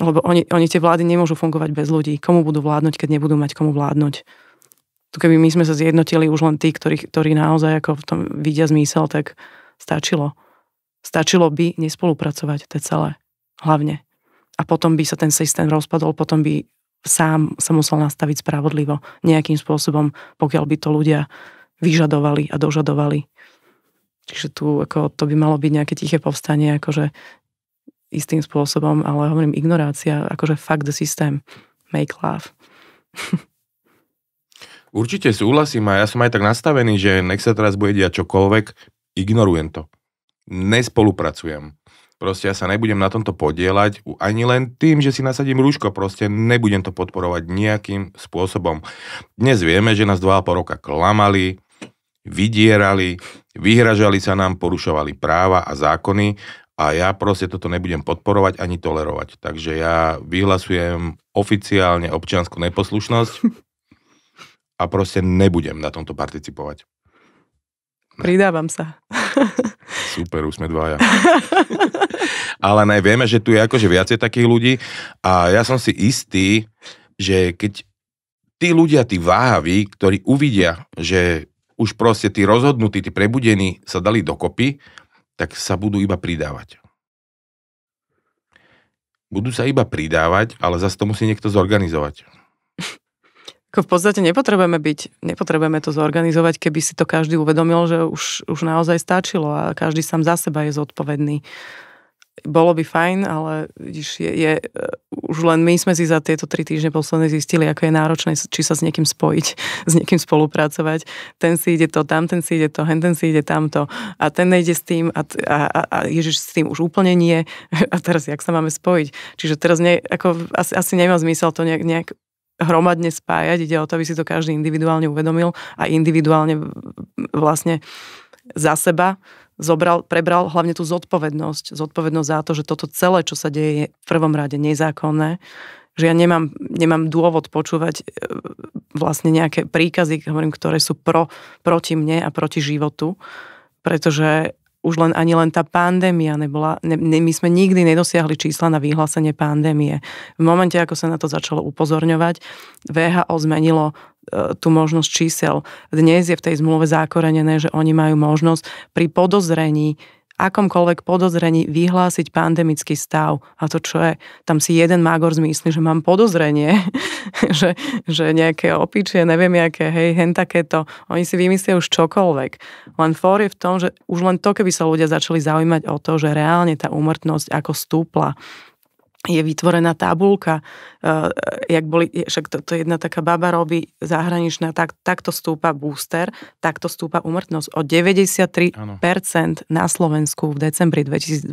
Lebo oni, oni tie vlády nemôžu fungovať bez ľudí. Komu budú vládnuť, keď nebudú mať komu vládnuť? Tu keby my sme sa zjednotili už len tí, ktorí, ktorí naozaj ako v tom vidia zmysel, tak stačilo. Stačilo by nespolupracovať, to je celé. Hlavne. A potom by sa ten systém rozpadol, potom by sám sa musel nastaviť spravodlivo nejakým spôsobom, pokiaľ by to ľudia vyžadovali a dožadovali. Čiže tu ako, to by malo byť nejaké tiché povstanie, akože istým spôsobom, ale hovorím ignorácia, akože fakt the systém. Make love. Určite súhlasím a ja som aj tak nastavený, že nech sa teraz bude diať čokoľvek, ignorujem to nespolupracujem. Proste ja sa nebudem na tomto podielať ani len tým, že si nasadím rúško, proste nebudem to podporovať nejakým spôsobom. Dnes vieme, že nás 2,5 roka klamali, vydierali, vyhražali sa nám, porušovali práva a zákony a ja proste toto nebudem podporovať ani tolerovať. Takže ja vyhlasujem oficiálne občianskú neposlušnosť a proste nebudem na tomto participovať. Pridávam sa. Super, už sme dvaja. Ale ne, vieme, že tu je akože viacej takých ľudí a ja som si istý, že keď tí ľudia, tí váhaví, ktorí uvidia, že už proste tí rozhodnutí, tí prebudení sa dali dokopy, tak sa budú iba pridávať. Budú sa iba pridávať, ale zase to musí niekto zorganizovať v podstate nepotrebujeme byť, nepotrebujeme to zorganizovať, keby si to každý uvedomil, že už, už naozaj stačilo a každý sám za seba je zodpovedný. Bolo by fajn, ale vidíš, je, je, už len my sme si za tieto tri týždne posledné zistili, ako je náročné, či sa s niekým spojiť, s niekým spolupracovať. Ten si ide to tam, ten si ide to, ten si ide tamto a ten nejde s tým a, a, a, a Ježiš s tým už úplne nie. A teraz, jak sa máme spojiť? Čiže teraz ne, ako, asi, asi nemá zmysel to nejak, nejak hromadne spájať, ide o to, aby si to každý individuálne uvedomil a individuálne vlastne za seba zobral, prebral hlavne tú zodpovednosť. Zodpovednosť za to, že toto celé, čo sa deje, je v prvom rade nezákonné, že ja nemám, nemám dôvod počúvať e, vlastne nejaké príkazy, ktoré sú pro, proti mne a proti životu, pretože už len ani len tá pandémia nebola, ne, ne, my sme nikdy nedosiahli čísla na vyhlásenie pandémie. V momente, ako sa na to začalo upozorňovať, VHO zmenilo e, tú možnosť čísel. Dnes je v tej zmluve zákorenené, že oni majú možnosť pri podozrení akomkoľvek podozrení vyhlásiť pandemický stav. A to čo je? Tam si jeden mágor zmyslí, že mám podozrenie, že, že nejaké opičie, neviem aké, hej, hen takéto. Oni si vymyslia už čokoľvek. Len fór je v tom, že už len to, keby sa ľudia začali zaujímať o to, že reálne tá úmrtnosť ako stúpla, je vytvorená tabulka, uh, jak boli, však to, to jedna taká baba robí zahraničná, tak, takto stúpa booster, takto stúpa umrtnosť. O 93% ano. na Slovensku v decembri 2021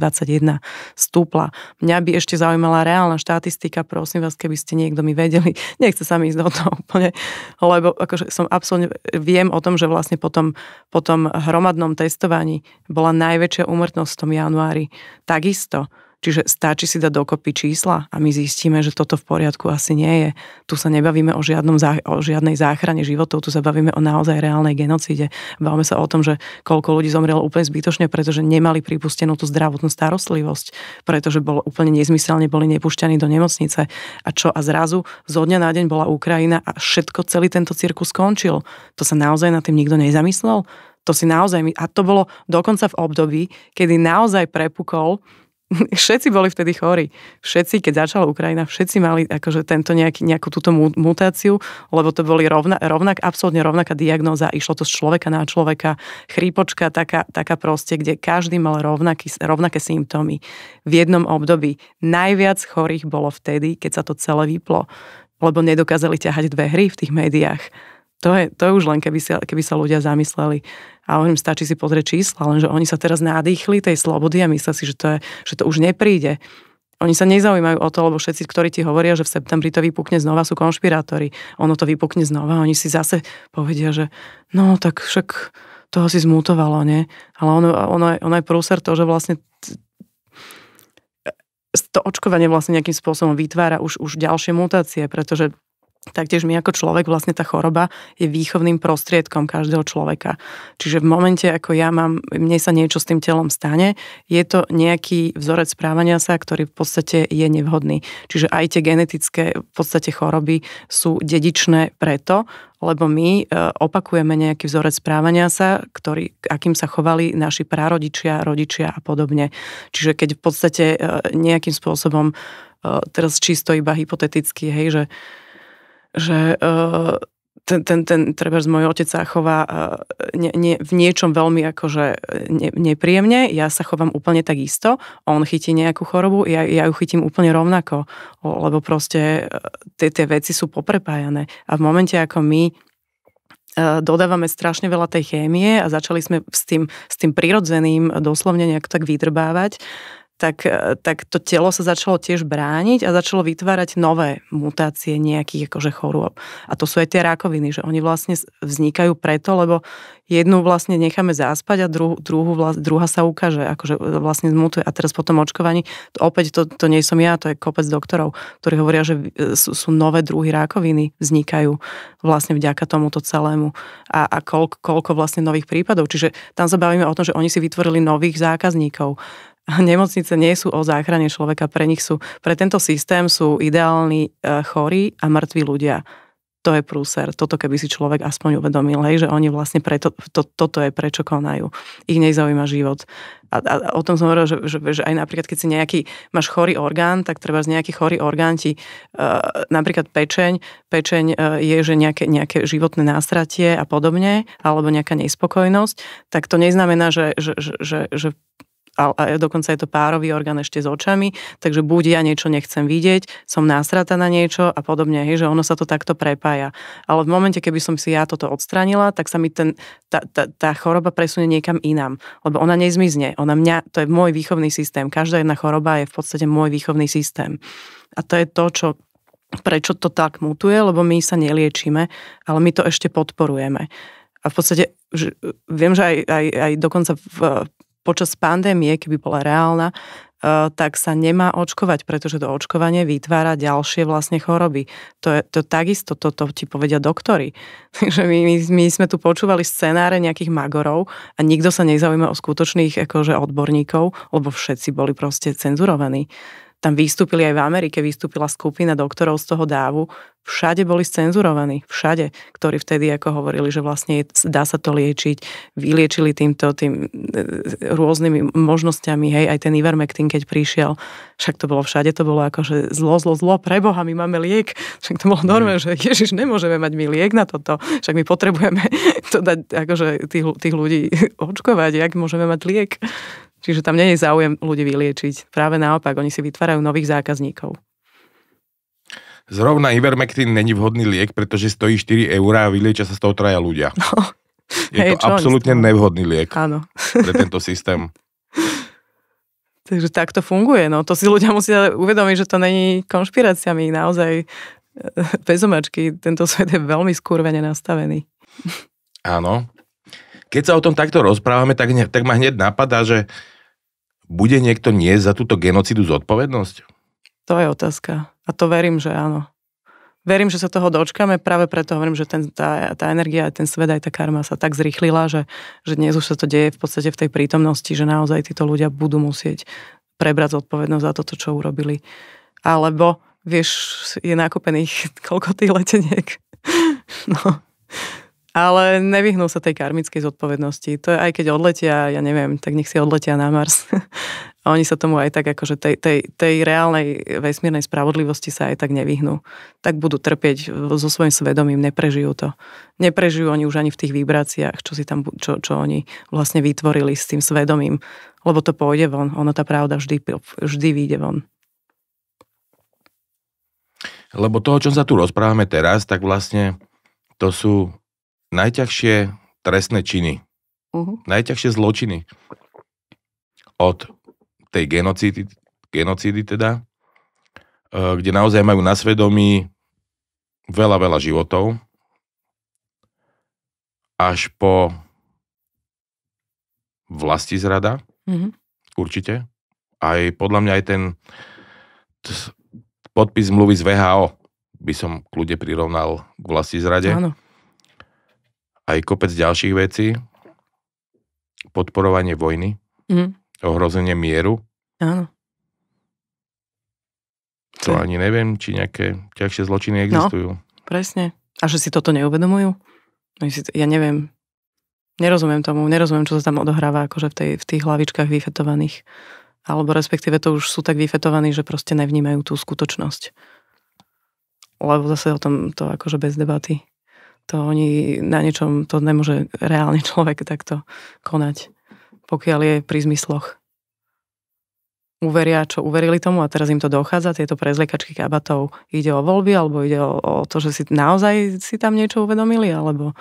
stúpla. Mňa by ešte zaujímala reálna štatistika, prosím vás, keby ste niekto mi vedeli. Nechce sa mi ísť do toho úplne, lebo akože som absolútne, viem o tom, že vlastne po tom, po tom hromadnom testovaní bola najväčšia umrtnosť v tom januári. Takisto Čiže stačí si dať dokopy čísla a my zistíme, že toto v poriadku asi nie je. Tu sa nebavíme o, žiadnom, o žiadnej záchrane životov, tu sa bavíme o naozaj reálnej genocíde. Bavíme sa o tom, že koľko ľudí zomrelo úplne zbytočne, pretože nemali pripustenú tú zdravotnú starostlivosť, pretože bolo úplne nezmyselne, boli nepušťaní do nemocnice. A čo a zrazu zo dňa na deň bola Ukrajina a všetko, celý tento cirkus skončil. To sa naozaj na tým nikto nezamyslel. To si naozaj, a to bolo dokonca v období, kedy naozaj prepukol všetci boli vtedy chorí. Všetci, keď začala Ukrajina, všetci mali akože tento nejaký, nejakú túto mutáciu, lebo to boli rovna, rovnak, absolútne rovnaká diagnóza, išlo to z človeka na človeka, chrípočka taká, taká proste, kde každý mal rovnaký, rovnaké symptómy. V jednom období najviac chorých bolo vtedy, keď sa to celé vyplo, lebo nedokázali ťahať dve hry v tých médiách to je, to je už len, keby sa, keby sa ľudia zamysleli. A hovorím, stačí si pozrieť čísla, lenže oni sa teraz nádýchli tej slobody a myslia si, že to, je, že to už nepríde. Oni sa nezaujímajú o to, lebo všetci, ktorí ti hovoria, že v septembri to vypukne znova, sú konšpirátori. Ono to vypukne znova, oni si zase povedia, že no tak však toho si zmutovalo, nie? Ale ono, ono, ono je prúser to, že vlastne to očkovanie vlastne nejakým spôsobom vytvára už, už ďalšie mutácie, pretože Taktiež my ako človek vlastne tá choroba je výchovným prostriedkom každého človeka. Čiže v momente, ako ja mám, mne sa niečo s tým telom stane, je to nejaký vzorec správania sa, ktorý v podstate je nevhodný. Čiže aj tie genetické v podstate choroby sú dedičné preto, lebo my e, opakujeme nejaký vzorec správania sa, ktorý, akým sa chovali naši prarodičia, rodičia a podobne. Čiže keď v podstate e, nejakým spôsobom, e, teraz čisto iba hypoteticky, hej, že že e, ten, ten, ten treba z môj otec sa chová e, ne, ne, v niečom veľmi akože e, ne, nepríjemne, ja sa chovám úplne tak isto, on chytí nejakú chorobu, ja, ja ju chytím úplne rovnako, lebo proste tie, tie veci sú poprepájané. A v momente, ako my dodávame strašne veľa tej chémie a začali sme s tým, s tým prirodzeným doslovne nejak tak vydrbávať, tak, e, tak to telo sa začalo tiež brániť a začalo vytvárať nové mutácie nejakých akože chorôb. A to sú aj tie rakoviny, že oni vlastne vznikajú preto, lebo jednu vlastne necháme zaspať a druh, druhú, vlast, druhá sa ukáže, akože e, vlastne zmutuje. A teraz po tom očkovaní, to opäť to, to nie som ja, to je kopec doktorov, ktorí hovoria, že e, sú, sú nové druhy rakoviny, vznikajú vlastne vďaka tomuto celému. A, a koľko, koľko vlastne nových prípadov. Čiže tam sa bavíme o tom, že oni si vytvorili nových zákazníkov nemocnice nie sú o záchrane človeka, pre nich sú, pre tento systém sú ideálni e, chorí a mŕtvi ľudia. To je prúser. Toto keby si človek aspoň uvedomil, hej, že oni vlastne preto, to, toto je prečo konajú. Ich nezaujíma život. A, a, a o tom som hovoril, že, že, že aj napríklad, keď si nejaký, máš chorý orgán, tak treba z nejaký chorý orgán ti, uh, napríklad pečeň, pečeň uh, je, že nejaké, nejaké životné nástratie a podobne, alebo nejaká nespokojnosť, tak to neznamená, že, že, že, že, že a dokonca je to párový orgán ešte s očami, takže buď ja niečo nechcem vidieť, som násrata na niečo a podobne, hej, že ono sa to takto prepája. Ale v momente, keby som si ja toto odstranila, tak sa mi ten, tá, tá, tá choroba presunie niekam inám, lebo ona nezmizne, ona mňa, to je môj výchovný systém, každá jedna choroba je v podstate môj výchovný systém. A to je to, čo prečo to tak mutuje, lebo my sa neliečíme, ale my to ešte podporujeme. A v podstate že, viem, že aj, aj, aj dokonca v počas pandémie, keby bola reálna, e, tak sa nemá očkovať, pretože to očkovanie vytvára ďalšie vlastne choroby. To, je, to takisto, to, to ti povedia doktory. Takže my, my, my sme tu počúvali scenáre nejakých magorov a nikto sa nezaujíma o skutočných akože, odborníkov, lebo všetci boli proste cenzurovaní. Tam vystúpili aj v Amerike, vystúpila skupina doktorov z toho dávu. Všade boli scenzurovaní, všade, ktorí vtedy ako hovorili, že vlastne dá sa to liečiť, vyliečili týmto tým e, e, rôznymi možnosťami, hej, aj ten Ivermectin, keď prišiel, však to bolo všade, to bolo ako, že zlo, zlo, zlo, preboha, my máme liek, však to bolo mm. normálne, že ježiš, nemôžeme mať my liek na toto, však my potrebujeme to dať, akože tých, tých ľudí očkovať, jak môžeme mať liek. Čiže tam nie je záujem ľudí vyliečiť. Práve naopak, oni si vytvárajú nových zákazníkov. Zrovna Ivermectin není vhodný liek, pretože stojí 4 eur a vyliečia sa z toho traja ľudia. No. Je hey, to absolútne nevhodný liek Áno. pre tento systém. Takže tak to funguje. No. To si ľudia musia uvedomiť, že to není konšpirácia. My naozaj e, bezumačky, tento svet je veľmi skurvene nastavený. Áno. Keď sa o tom takto rozprávame, tak, ne, tak ma hneď napadá, že bude niekto nie za túto genocidu zodpovednosť? To je otázka. A to verím, že áno. Verím, že sa toho dočkame, práve preto hovorím, že ten, tá, tá energia, ten svet aj tá karma sa tak zrýchlila, že, že dnes už sa to deje v podstate v tej prítomnosti, že naozaj títo ľudia budú musieť prebrať zodpovednosť za toto, čo urobili. Alebo, vieš, je nákupených koľko tých leteniek. No. Ale nevyhnú sa tej karmickej zodpovednosti. To je, aj keď odletia, ja neviem, tak nech si odletia na Mars. A oni sa tomu aj tak, akože tej, tej, tej reálnej vesmírnej spravodlivosti sa aj tak nevyhnú. Tak budú trpieť so svojím svedomím, neprežijú to. Neprežijú oni už ani v tých vibráciách, čo, si tam, čo, čo oni vlastne vytvorili s tým svedomím, lebo to pôjde von. Ono tá pravda vždy, vždy vyjde von. Lebo toho, čo sa tu rozprávame teraz, tak vlastne to sú najťažšie trestné činy, uh-huh. najťažšie zločiny od tej genocídy, genocídy teda, e, kde naozaj majú na svedomí veľa, veľa životov, až po vlasti zrada, uh-huh. určite. Aj podľa mňa aj ten t- podpis mluvy z VHO by som kľude prirovnal k vlasti zrade. Áno aj kopec ďalších vecí. Podporovanie vojny, mm. ohrozenie mieru. Áno. To hm. ani neviem, či nejaké ťažšie zločiny no, existujú. No, presne. A že si toto neuvedomujú? Ja neviem. Nerozumiem tomu, nerozumiem, čo sa tam odohráva akože v, tej, v tých hlavičkách vyfetovaných. Alebo respektíve to už sú tak vyfetovaní, že proste nevnímajú tú skutočnosť. Lebo zase o tom to akože bez debaty. To oni na niečom, to nemôže reálne človek takto konať, pokiaľ je pri zmysloch. Uveria, čo uverili tomu a teraz im to dochádza, tieto prezliekačky kabatov. Ide o voľby, alebo ide o, o to, že si naozaj si tam niečo uvedomili, alebo,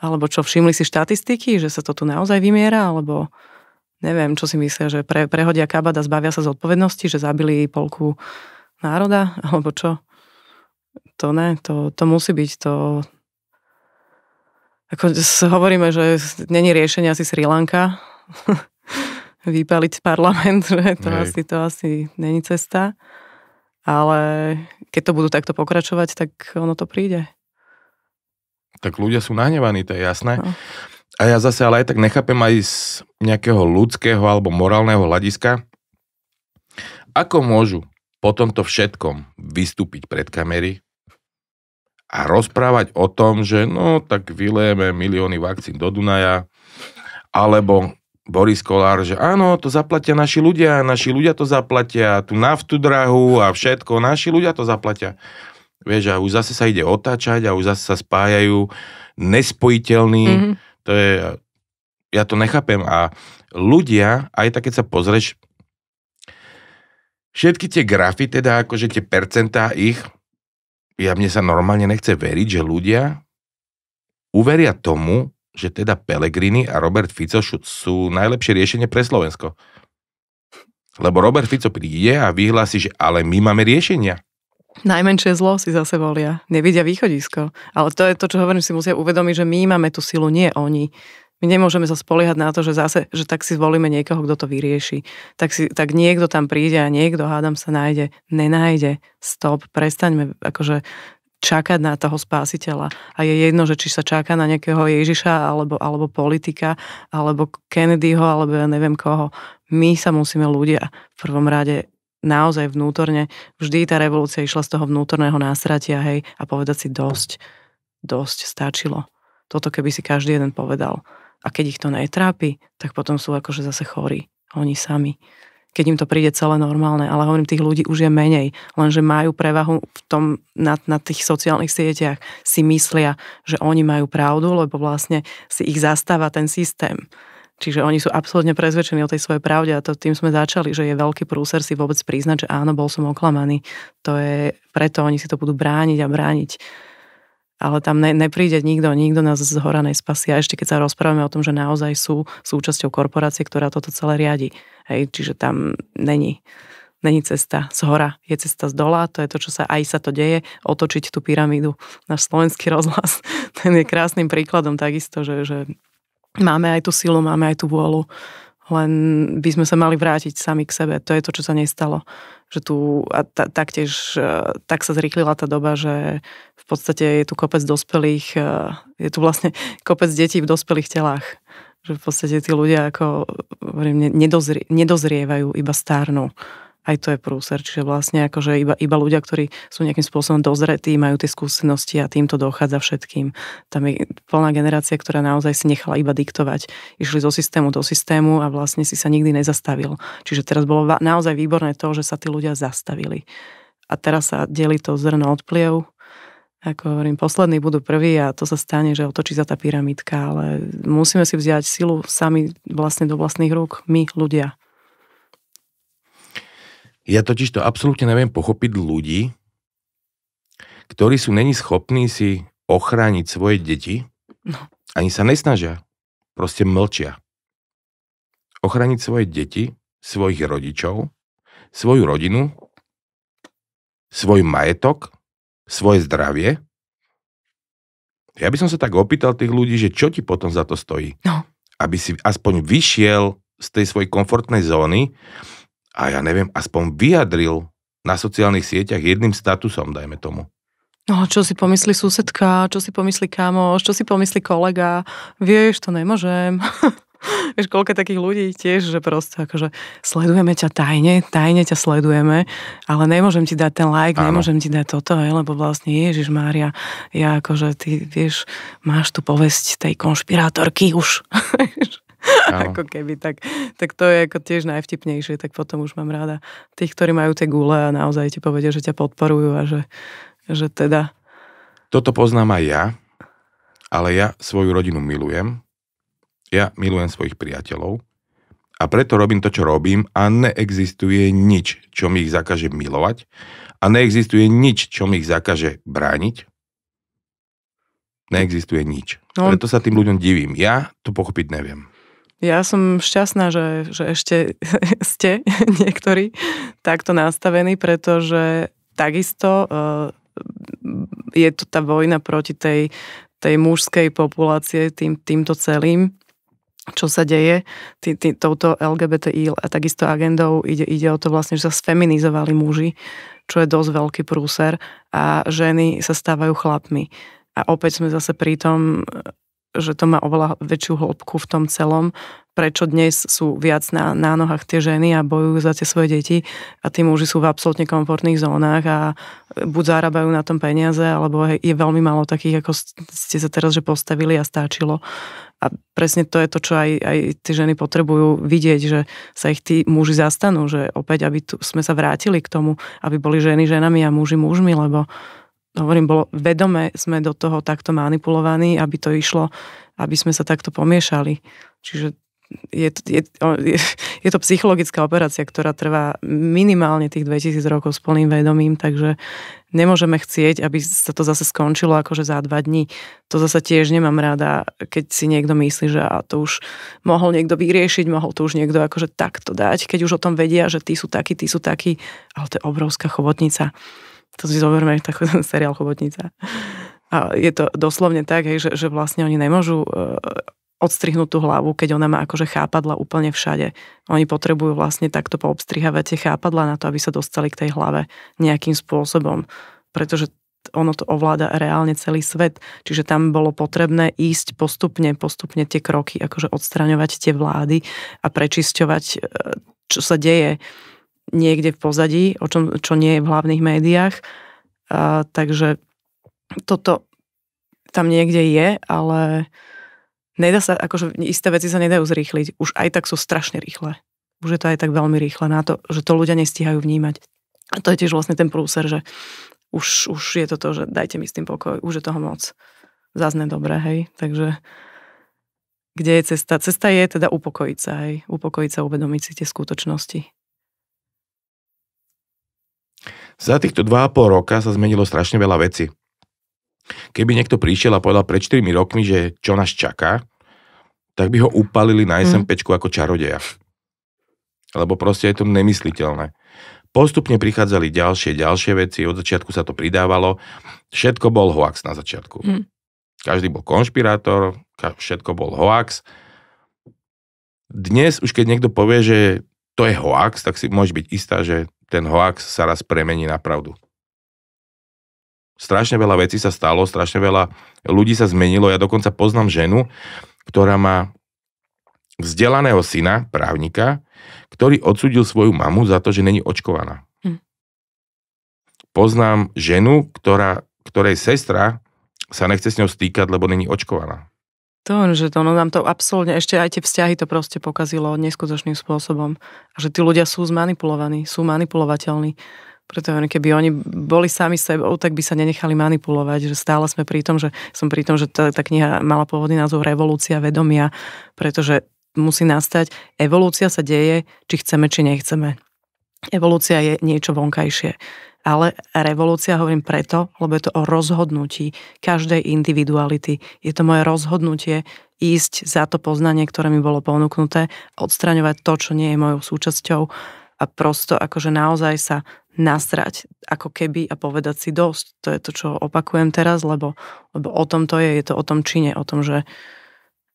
alebo čo, všimli si štatistiky, že sa to tu naozaj vymiera, alebo neviem, čo si myslia, že pre, prehodia a zbavia sa z odpovednosti, že zabili polku národa, alebo čo? To ne, to, to musí byť, to, ako hovoríme, že není riešenie asi Sri Lanka, vypaliť parlament, že to Hej. asi, to asi není cesta. Ale keď to budú takto pokračovať, tak ono to príde. Tak ľudia sú nahnevaní, to je jasné. No. A ja zase ale aj tak nechápem aj z nejakého ľudského alebo morálneho hľadiska, ako môžu po tomto všetkom vystúpiť pred kamery, a rozprávať o tom, že no tak vylejeme milióny vakcín do Dunaja, alebo Boris Kolár, že áno, to zaplatia naši ľudia, naši ľudia to zaplatia, tú naftu drahu a všetko, naši ľudia to zaplatia. Vieš, a už zase sa ide otáčať a už zase sa spájajú nespojiteľní. Mm-hmm. To je, ja to nechápem. A ľudia, aj tak keď sa pozrieš, všetky tie grafy, teda akože tie percentá ich, ja mne sa normálne nechce veriť, že ľudia uveria tomu, že teda Pelegrini a Robert Fico sú najlepšie riešenie pre Slovensko. Lebo Robert Fico príde a vyhlási, že ale my máme riešenia. Najmenšie zlo si zase volia. Nevidia východisko. Ale to je to, čo hovorím, si musia uvedomiť, že my máme tú silu, nie oni. My nemôžeme sa spoliehať na to, že zase, že tak si zvolíme niekoho, kto to vyrieši. Tak, si, tak niekto tam príde a niekto, hádam, sa nájde. Nenájde. Stop. Prestaňme akože čakať na toho spásiteľa. A je jedno, že či sa čaká na nejakého Ježiša, alebo, alebo politika, alebo Kennedyho, alebo ja neviem koho. My sa musíme ľudia v prvom rade naozaj vnútorne, vždy tá revolúcia išla z toho vnútorného násratia, hej, a povedať si dosť, dosť, stačilo. Toto keby si každý jeden povedal a keď ich to netrápi, tak potom sú akože zase chorí. Oni sami. Keď im to príde celé normálne. Ale hovorím, tých ľudí už je menej. Lenže majú prevahu v tom, na, na tých sociálnych sieťach. Si myslia, že oni majú pravdu, lebo vlastne si ich zastáva ten systém. Čiže oni sú absolútne presvedčení o tej svojej pravde a to tým sme začali, že je veľký prúser si vôbec priznať, že áno, bol som oklamaný. To je preto, oni si to budú brániť a brániť ale tam ne, nepríde nikto, nikto nás z hora nespasí. A ešte keď sa rozprávame o tom, že naozaj sú súčasťou korporácie, ktorá toto celé riadi. Hej, čiže tam není, není cesta z hora, je cesta z dola, to je to, čo sa aj sa to deje, otočiť tú pyramídu. Náš slovenský rozhlas, ten je krásnym príkladom takisto, že, že máme aj tú silu, máme aj tú vôľu, len by sme sa mali vrátiť sami k sebe. To je to, čo sa nestalo že tu a t- taktiež e, tak sa zrýchlila tá doba, že v podstate je tu kopec dospelých, e, je tu vlastne kopec detí v dospelých telách. Že v podstate tí ľudia ako hovorím, nedozrie, nedozrievajú, iba stárnu aj to je prúser. Čiže vlastne akože iba, iba ľudia, ktorí sú nejakým spôsobom dozretí, majú tie skúsenosti a týmto dochádza všetkým. Tam je plná generácia, ktorá naozaj si nechala iba diktovať. Išli zo systému do systému a vlastne si sa nikdy nezastavil. Čiže teraz bolo naozaj výborné to, že sa tí ľudia zastavili. A teraz sa delí to zrno odpliev, ako hovorím, poslední budú prví a to sa stane, že otočí za tá pyramidka, ale musíme si vziať silu sami vlastne do vlastných rúk, my ľudia. Ja totiž to absolútne neviem pochopiť ľudí, ktorí sú není schopní si ochrániť svoje deti, no. ani sa nesnažia. Proste mlčia. Ochrániť svoje deti, svojich rodičov, svoju rodinu, svoj majetok, svoje zdravie. Ja by som sa tak opýtal tých ľudí, že čo ti potom za to stojí? No. Aby si aspoň vyšiel z tej svojej komfortnej zóny a ja neviem, aspoň vyjadril na sociálnych sieťach jedným statusom, dajme tomu. No, čo si pomyslí susedka, čo si pomyslí kamoš, čo si pomyslí kolega, vieš, to nemôžem. vieš, koľko takých ľudí tiež, že proste akože sledujeme ťa tajne, tajne ťa sledujeme, ale nemôžem ti dať ten like, Áno. nemôžem ti dať toto, hej, lebo vlastne Ježiš Mária, ja akože ty vieš, máš tu povesť tej konšpirátorky už. ako keby, tak, tak to je ako tiež najvtipnejšie, tak potom už mám rada tých, ktorí majú tie gule a naozaj ti povedia, že ťa podporujú a že, že teda... Toto poznám aj ja, ale ja svoju rodinu milujem, ja milujem svojich priateľov a preto robím to, čo robím a neexistuje nič, čo mi ich zakaže milovať a neexistuje nič, čo mi ich zakaže brániť. Neexistuje nič. No. Preto sa tým ľuďom divím. Ja to pochopiť neviem. Ja som šťastná, že, že ešte ste niektorí takto nastavení, pretože takisto eh, je tu tá vojna proti tej, tej mužskej populácie tým, týmto celým čo sa deje tý, tý, touto LGBTI a takisto agendou ide, ide o to vlastne, že sa sfeminizovali muži, čo je dosť veľký prúser a ženy sa stávajú chlapmi. A opäť sme zase pri tom, že to má oveľa väčšiu hĺbku v tom celom, prečo dnes sú viac na, na nohách tie ženy a bojujú za tie svoje deti a tí muži sú v absolútne komfortných zónach a e, buď zarábajú na tom peniaze, alebo je veľmi málo takých, ako ste sa teraz že postavili a stáčilo. A presne to je to, čo aj, aj tie ženy potrebujú vidieť, že sa ich tí muži zastanú, že opäť, aby tu, sme sa vrátili k tomu, aby boli ženy ženami a muži mužmi, lebo hovorím, bolo vedome sme do toho takto manipulovaní, aby to išlo, aby sme sa takto pomiešali. Čiže je, je, je, je to psychologická operácia, ktorá trvá minimálne tých 2000 rokov s plným vedomím, takže nemôžeme chcieť, aby sa to zase skončilo akože za dva dní. To zase tiež nemám rada, keď si niekto myslí, že a to už mohol niekto vyriešiť, mohol to už niekto akože takto dať, keď už o tom vedia, že tí sú takí, tí sú takí, ale to je obrovská chobotnica to si zoberme takú seriál Chobotnica. A je to doslovne tak, hej, že, že vlastne oni nemôžu e, odstrihnúť tú hlavu, keď ona má akože chápadla úplne všade. Oni potrebujú vlastne takto poobstrihávať tie chápadla na to, aby sa dostali k tej hlave nejakým spôsobom. Pretože ono to ovláda reálne celý svet. Čiže tam bolo potrebné ísť postupne, postupne tie kroky, akože odstraňovať tie vlády a prečisťovať, e, čo sa deje niekde v pozadí, o čom, čo nie je v hlavných médiách. A, takže toto tam niekde je, ale nedá sa, akože isté veci sa nedajú zrýchliť. Už aj tak sú strašne rýchle. Už je to aj tak veľmi rýchle na to, že to ľudia nestíhajú vnímať. A to je tiež vlastne ten prúser, že už, už je to to, že dajte mi s tým pokoj, už je toho moc. Zazne dobré, hej. Takže kde je cesta? Cesta je teda upokojiť sa, hej. Upokojiť sa, uvedomiť si tie skutočnosti. Za týchto 2,5 roka sa zmenilo strašne veľa veci. Keby niekto prišiel a povedal pred 4 rokmi, že čo nás čaká, tak by ho upalili na mhm. SMP mm. ako čarodeja. Lebo proste je to nemysliteľné. Postupne prichádzali ďalšie, ďalšie veci, od začiatku sa to pridávalo. Všetko bol hoax na začiatku. Mm. Každý bol konšpirátor, všetko bol hoax. Dnes už keď niekto povie, že to je hoax, tak si môže byť istá, že ten hoax sa raz premení na pravdu. Strašne veľa vecí sa stalo, strašne veľa ľudí sa zmenilo. Ja dokonca poznám ženu, ktorá má vzdelaného syna, právnika, ktorý odsudil svoju mamu za to, že není očkovaná. Hm. Poznám ženu, ktorá, ktorej sestra sa nechce s ňou stýkať, lebo není očkovaná. To, že to, ono nám to absolútne, ešte aj tie vzťahy to proste pokazilo neskutočným spôsobom. A že tí ľudia sú zmanipulovaní, sú manipulovateľní. Preto keby oni boli sami sebou, tak by sa nenechali manipulovať, že stále sme pri tom, že som pri tom, že tá, tá kniha mala pôvodný názov Revolúcia vedomia, pretože musí nastať, evolúcia sa deje, či chceme, či nechceme. Evolúcia je niečo vonkajšie ale revolúcia hovorím preto, lebo je to o rozhodnutí každej individuality. Je to moje rozhodnutie ísť za to poznanie, ktoré mi bolo ponúknuté, odstraňovať to, čo nie je mojou súčasťou a prosto akože naozaj sa nasrať ako keby a povedať si dosť. To je to, čo opakujem teraz, lebo, lebo o tom to je, je to o tom čine, o tom, že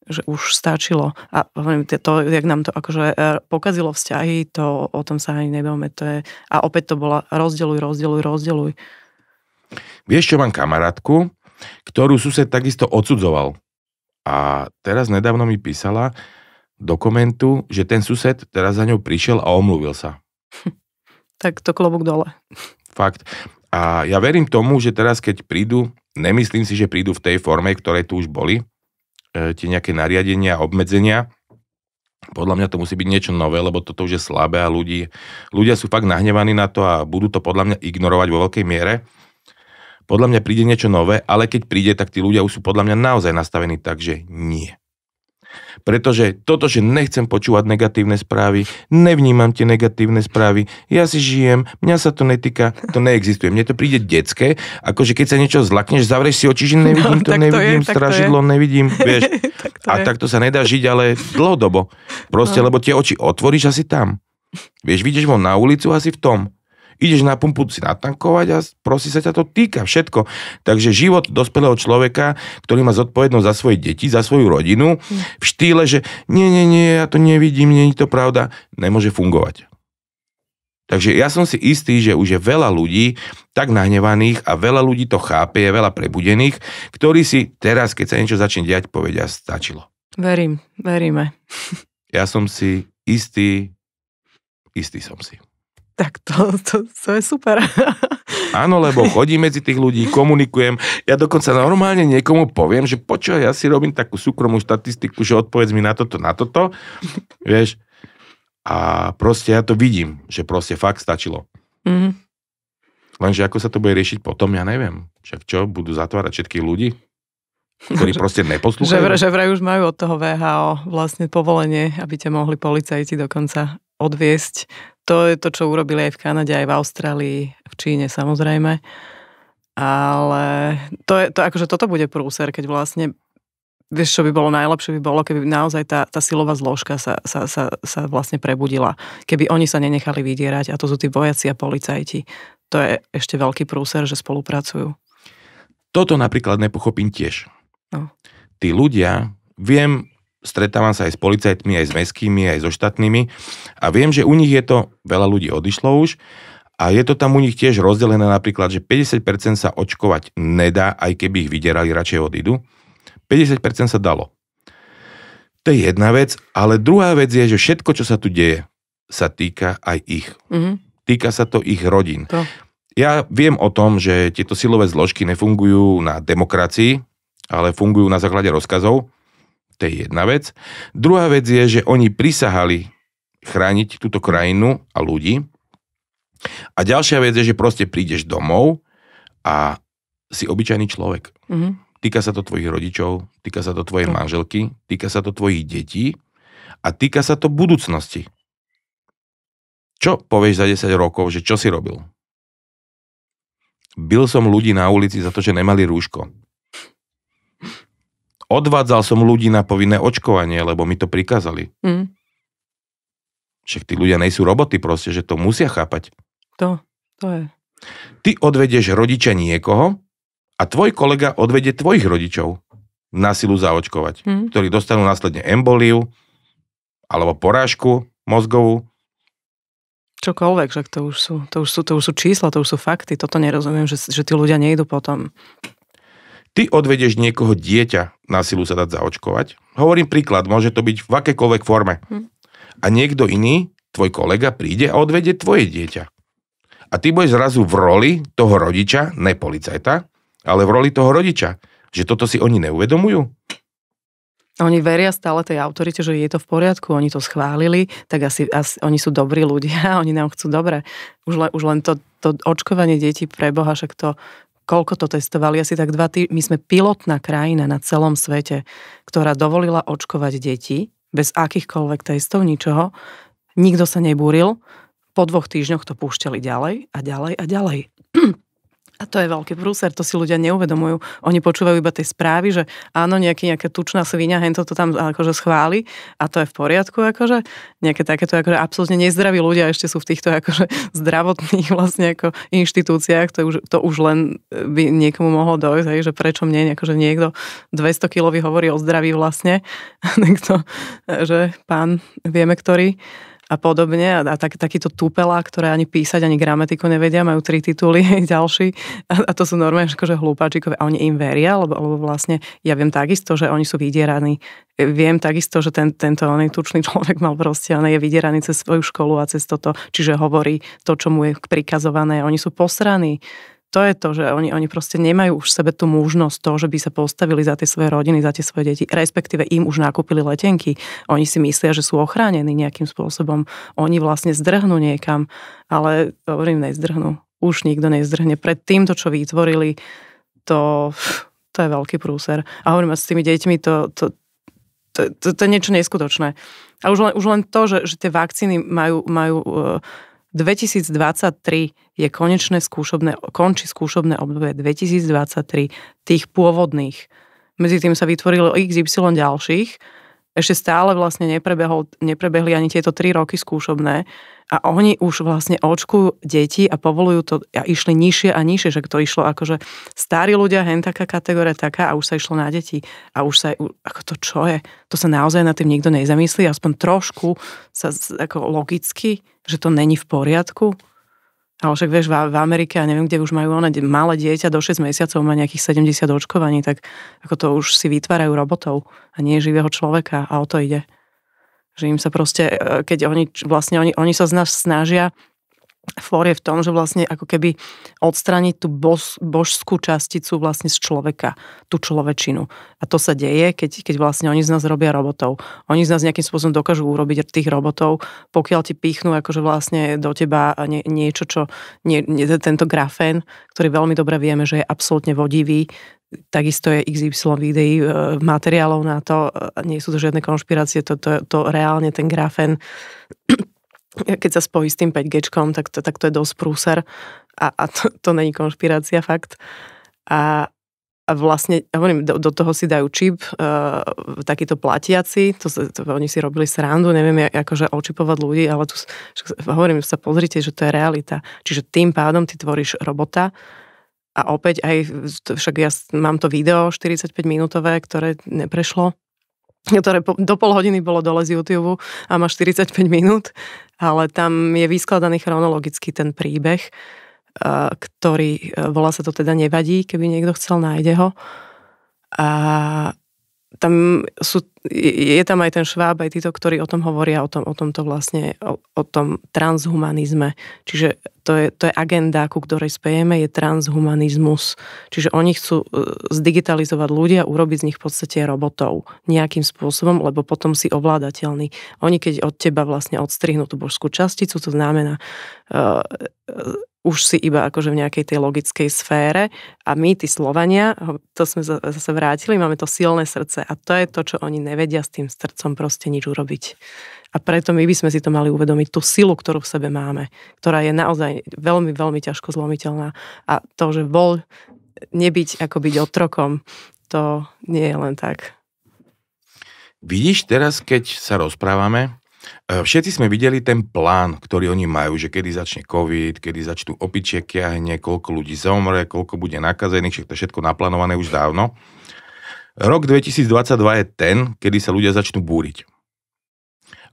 že už stačilo. A to, jak nám to akože e, pokazilo vzťahy, to o tom sa ani nebavme. To je, a opäť to bola rozdeluj, rozdeluj, rozdeluj. Vieš, čo mám kamarátku, ktorú sused takisto odsudzoval. A teraz nedávno mi písala dokumentu, že ten sused teraz za ňou prišiel a omluvil sa. tak to klobúk dole. Fakt. A ja verím tomu, že teraz keď prídu, nemyslím si, že prídu v tej forme, ktoré tu už boli, E, tie nejaké nariadenia, obmedzenia. Podľa mňa to musí byť niečo nové, lebo toto už je slabé a ľudí, ľudia sú fakt nahnevaní na to a budú to podľa mňa ignorovať vo veľkej miere. Podľa mňa príde niečo nové, ale keď príde, tak tí ľudia už sú podľa mňa naozaj nastavení tak, že nie. Pretože toto, že nechcem počúvať negatívne správy, nevnímam tie negatívne správy, ja si žijem, mňa sa to netýka, to neexistuje. Mne to príde detské, akože keď sa niečo zlakneš, zavrieš si oči, že no, nevidím no, to, nevidím, to je, stražidlo to nevidím, vieš. tak to a je. takto sa nedá žiť, ale dlhodobo. Proste, no. lebo tie oči otvoríš asi tam. Vieš, vidíš von na ulicu asi v tom. Ideš na pumpu si natankovať a prosí sa ťa to týka všetko. Takže život dospelého človeka, ktorý má zodpovednosť za svoje deti, za svoju rodinu, v štýle, že nie, nie, nie, ja to nevidím, nie je to pravda, nemôže fungovať. Takže ja som si istý, že už je veľa ľudí tak nahnevaných a veľa ľudí to chápe, je veľa prebudených, ktorí si teraz, keď sa niečo začne diať, povedia, stačilo. Verím, veríme. Ja som si istý, istý som si tak to, to, to je super. Áno, lebo chodím medzi tých ľudí, komunikujem. Ja dokonca normálne niekomu poviem, že počo, ja si robím takú súkromnú štatistiku, že odpovedz mi na toto, na toto. Vieš, a proste ja to vidím, že proste fakt stačilo. Mm-hmm. Lenže ako sa to bude riešiť potom, ja neviem. Však čo, budú zatvárať všetkých ľudí? ktorí proste neposlúchajú. Že, že vraj už majú od toho VHO vlastne povolenie, aby ťa mohli policajti dokonca odviesť to je to, čo urobili aj v Kanade, aj v Austrálii, v Číne samozrejme. Ale to je, to, akože toto bude prúser, keď vlastne vieš, čo by bolo najlepšie, by bolo, keby naozaj tá, tá silová zložka sa, sa, sa, sa vlastne prebudila. Keby oni sa nenechali vydierať, a to sú tí vojaci a policajti. To je ešte veľký prúser, že spolupracujú. Toto napríklad nepochopím tiež. No. Tí ľudia, viem, stretávam sa aj s policajtmi, aj s mestskými, aj so štátnymi a viem, že u nich je to, veľa ľudí odišlo už, a je to tam u nich tiež rozdelené napríklad, že 50% sa očkovať nedá, aj keby ich vyderali, radšej odídu. 50% sa dalo. To je jedna vec, ale druhá vec je, že všetko, čo sa tu deje, sa týka aj ich. Mm-hmm. Týka sa to ich rodín. To. Ja viem o tom, že tieto silové zložky nefungujú na demokracii, ale fungujú na základe rozkazov. To je jedna vec. Druhá vec je, že oni prisahali chrániť túto krajinu a ľudí. A ďalšia vec je, že proste prídeš domov a si obyčajný človek. Mm-hmm. Týka sa to tvojich rodičov, týka sa to tvojej mm. manželky, týka sa to tvojich detí a týka sa to budúcnosti. Čo povieš za 10 rokov, že čo si robil? Bil som ľudí na ulici za to, že nemali rúško. Odvádzal som ľudí na povinné očkovanie, lebo mi to prikázali. Mm. Však tí ľudia nejsú roboty proste, že to musia chápať. To, to je. Ty odvedieš rodiča niekoho a tvoj kolega odvedie tvojich rodičov na silu zaočkovať, mm. ktorí dostanú následne emboliu alebo porážku mozgovú. Čokoľvek, že to už, sú, to, už sú, to už sú čísla, to už sú fakty, toto nerozumiem, že, že tí ľudia nejdú potom Ty odvedieš niekoho dieťa na silu sa dať zaočkovať. Hovorím príklad, môže to byť v akékoľvek forme. Hm. A niekto iný, tvoj kolega, príde a odvedie tvoje dieťa. A ty budeš zrazu v roli toho rodiča, ne policajta, ale v roli toho rodiča. Že toto si oni neuvedomujú? Oni veria stále tej autorite, že je to v poriadku, oni to schválili, tak asi, asi oni sú dobrí ľudia, oni nám chcú dobre. Už, le, už len to, to očkovanie detí pre Boha, však to koľko to testovali, asi tak dva týždne. My sme pilotná krajina na celom svete, ktorá dovolila očkovať deti bez akýchkoľvek testov, ničoho. Nikto sa nebúril. Po dvoch týždňoch to púšťali ďalej a ďalej a ďalej. A to je veľký prúser, to si ľudia neuvedomujú. Oni počúvajú iba tie správy, že áno, nejaký, nejaká tučná svinia hento to tam akože schváli a to je v poriadku, akože nejaké takéto akože absolútne nezdraví ľudia ešte sú v týchto akože zdravotných vlastne ako inštitúciách, to už, to už len e, by niekomu mohlo dojsť, hej, že prečo mne akože niekto 200 kilový hovorí o zdraví vlastne, niekto, e, že pán, vieme ktorý, a podobne. A, a tak, takýto tupela, ktoré ani písať, ani gramatiku nevedia, majú tri tituly ďalší. A, a to sú normálne akože hlúpačíkové A oni im veria, lebo, lebo vlastne ja viem takisto, že oni sú vydieraní. E, viem takisto, že ten, tento oný tučný človek mal proste, on je vydieraný cez svoju školu a cez toto, čiže hovorí to, čo mu je prikazované. Oni sú posraní to je to, že oni, oni proste nemajú už v sebe tú mužnosť toho, že by sa postavili za tie svoje rodiny, za tie svoje deti, respektíve im už nakúpili letenky. Oni si myslia, že sú ochránení nejakým spôsobom. Oni vlastne zdrhnú niekam, ale hovorím, nezdrhnú. Už nikto nezdrhne. Pred týmto, čo vytvorili, to, to je veľký prúser. A hovorím, a s tými deťmi to, to, to, to, to je niečo neskutočné. A už len, už len to, že, že tie vakcíny majú, majú uh, 2023 je konečné skúšobné, končí skúšobné obdobie 2023 tých pôvodných. Medzi tým sa vytvorilo XY ďalších. Ešte stále vlastne neprebehli ani tieto 3 roky skúšobné. A oni už vlastne očkujú deti a povolujú to a išli nižšie a nižšie, že to išlo akože starí ľudia, hen taká kategória, taká a už sa išlo na deti. A už sa, ako to čo je? To sa naozaj na tým nikto nezamyslí, aspoň trošku sa ako logicky, že to není v poriadku. Ale však vieš, v Amerike, a neviem, kde už majú one malé dieťa do 6 mesiacov, má nejakých 70 očkovaní, tak ako to už si vytvárajú robotov a nie živého človeka a o to ide. Že im sa proste, e, keď oni vlastne, oni, oni sa z nás snažia fór je v tom, že vlastne ako keby odstraniť tú bož, božskú časticu vlastne z človeka, tú človečinu. A to sa deje, keď, keď vlastne oni z nás robia robotov. Oni z nás nejakým spôsobom dokážu urobiť tých robotov, pokiaľ ti pichnú akože vlastne do teba nie, niečo, čo nie, nie, tento grafén, ktorý veľmi dobre vieme, že je absolútne vodivý, Takisto je XY videí, e, materiálov na to, e, nie sú to žiadne konšpirácie, to, to, to reálne ten grafen, keď sa spojí s tým 5G, tak to, tak to je dosť prúser a, a to, to není konšpirácia, fakt. A, a vlastne, ja hovorím, do, do toho si dajú čip, e, takýto platiaci, to, to, oni si robili srandu, neviem, akože očipovať ľudí, ale tu, hovorím, sa pozrite, že to je realita. Čiže tým pádom ty tvoríš robota, a opäť aj, však ja mám to video 45-minútové, ktoré neprešlo, ktoré po, do pol hodiny bolo dole z YouTube a má 45 minút, ale tam je vyskladaný chronologicky ten príbeh, eh, ktorý, eh, volá sa to teda Nevadí, keby niekto chcel, nájde ho. A tam sú, je tam aj ten šváb, aj títo, ktorí o tom hovoria, o, tom, o tomto vlastne, o, o tom transhumanizme. Čiže to je, to je agenda, ku ktorej spejeme, je transhumanizmus. Čiže oni chcú e, zdigitalizovať ľudia, urobiť z nich v podstate robotov nejakým spôsobom, lebo potom si ovládateľný. Oni keď od teba vlastne odstrihnú tú božskú časticu, to znamená uh, už si iba akože v nejakej tej logickej sfére a my, tí Slovania, to sme zase vrátili, máme to silné srdce a to je to, čo oni nevedia s tým srdcom proste nič urobiť. A preto my by sme si to mali uvedomiť, tú silu, ktorú v sebe máme, ktorá je naozaj veľmi, veľmi ťažko zlomiteľná a to, že bol nebyť ako byť otrokom, to nie je len tak. Vidíš teraz, keď sa rozprávame, E, všetci sme videli ten plán, ktorý oni majú, že kedy začne COVID, kedy začnú opičie kiahne, koľko ľudí zomre, koľko bude nakazených, všetko, všetko naplánované už dávno. Rok 2022 je ten, kedy sa ľudia začnú búriť.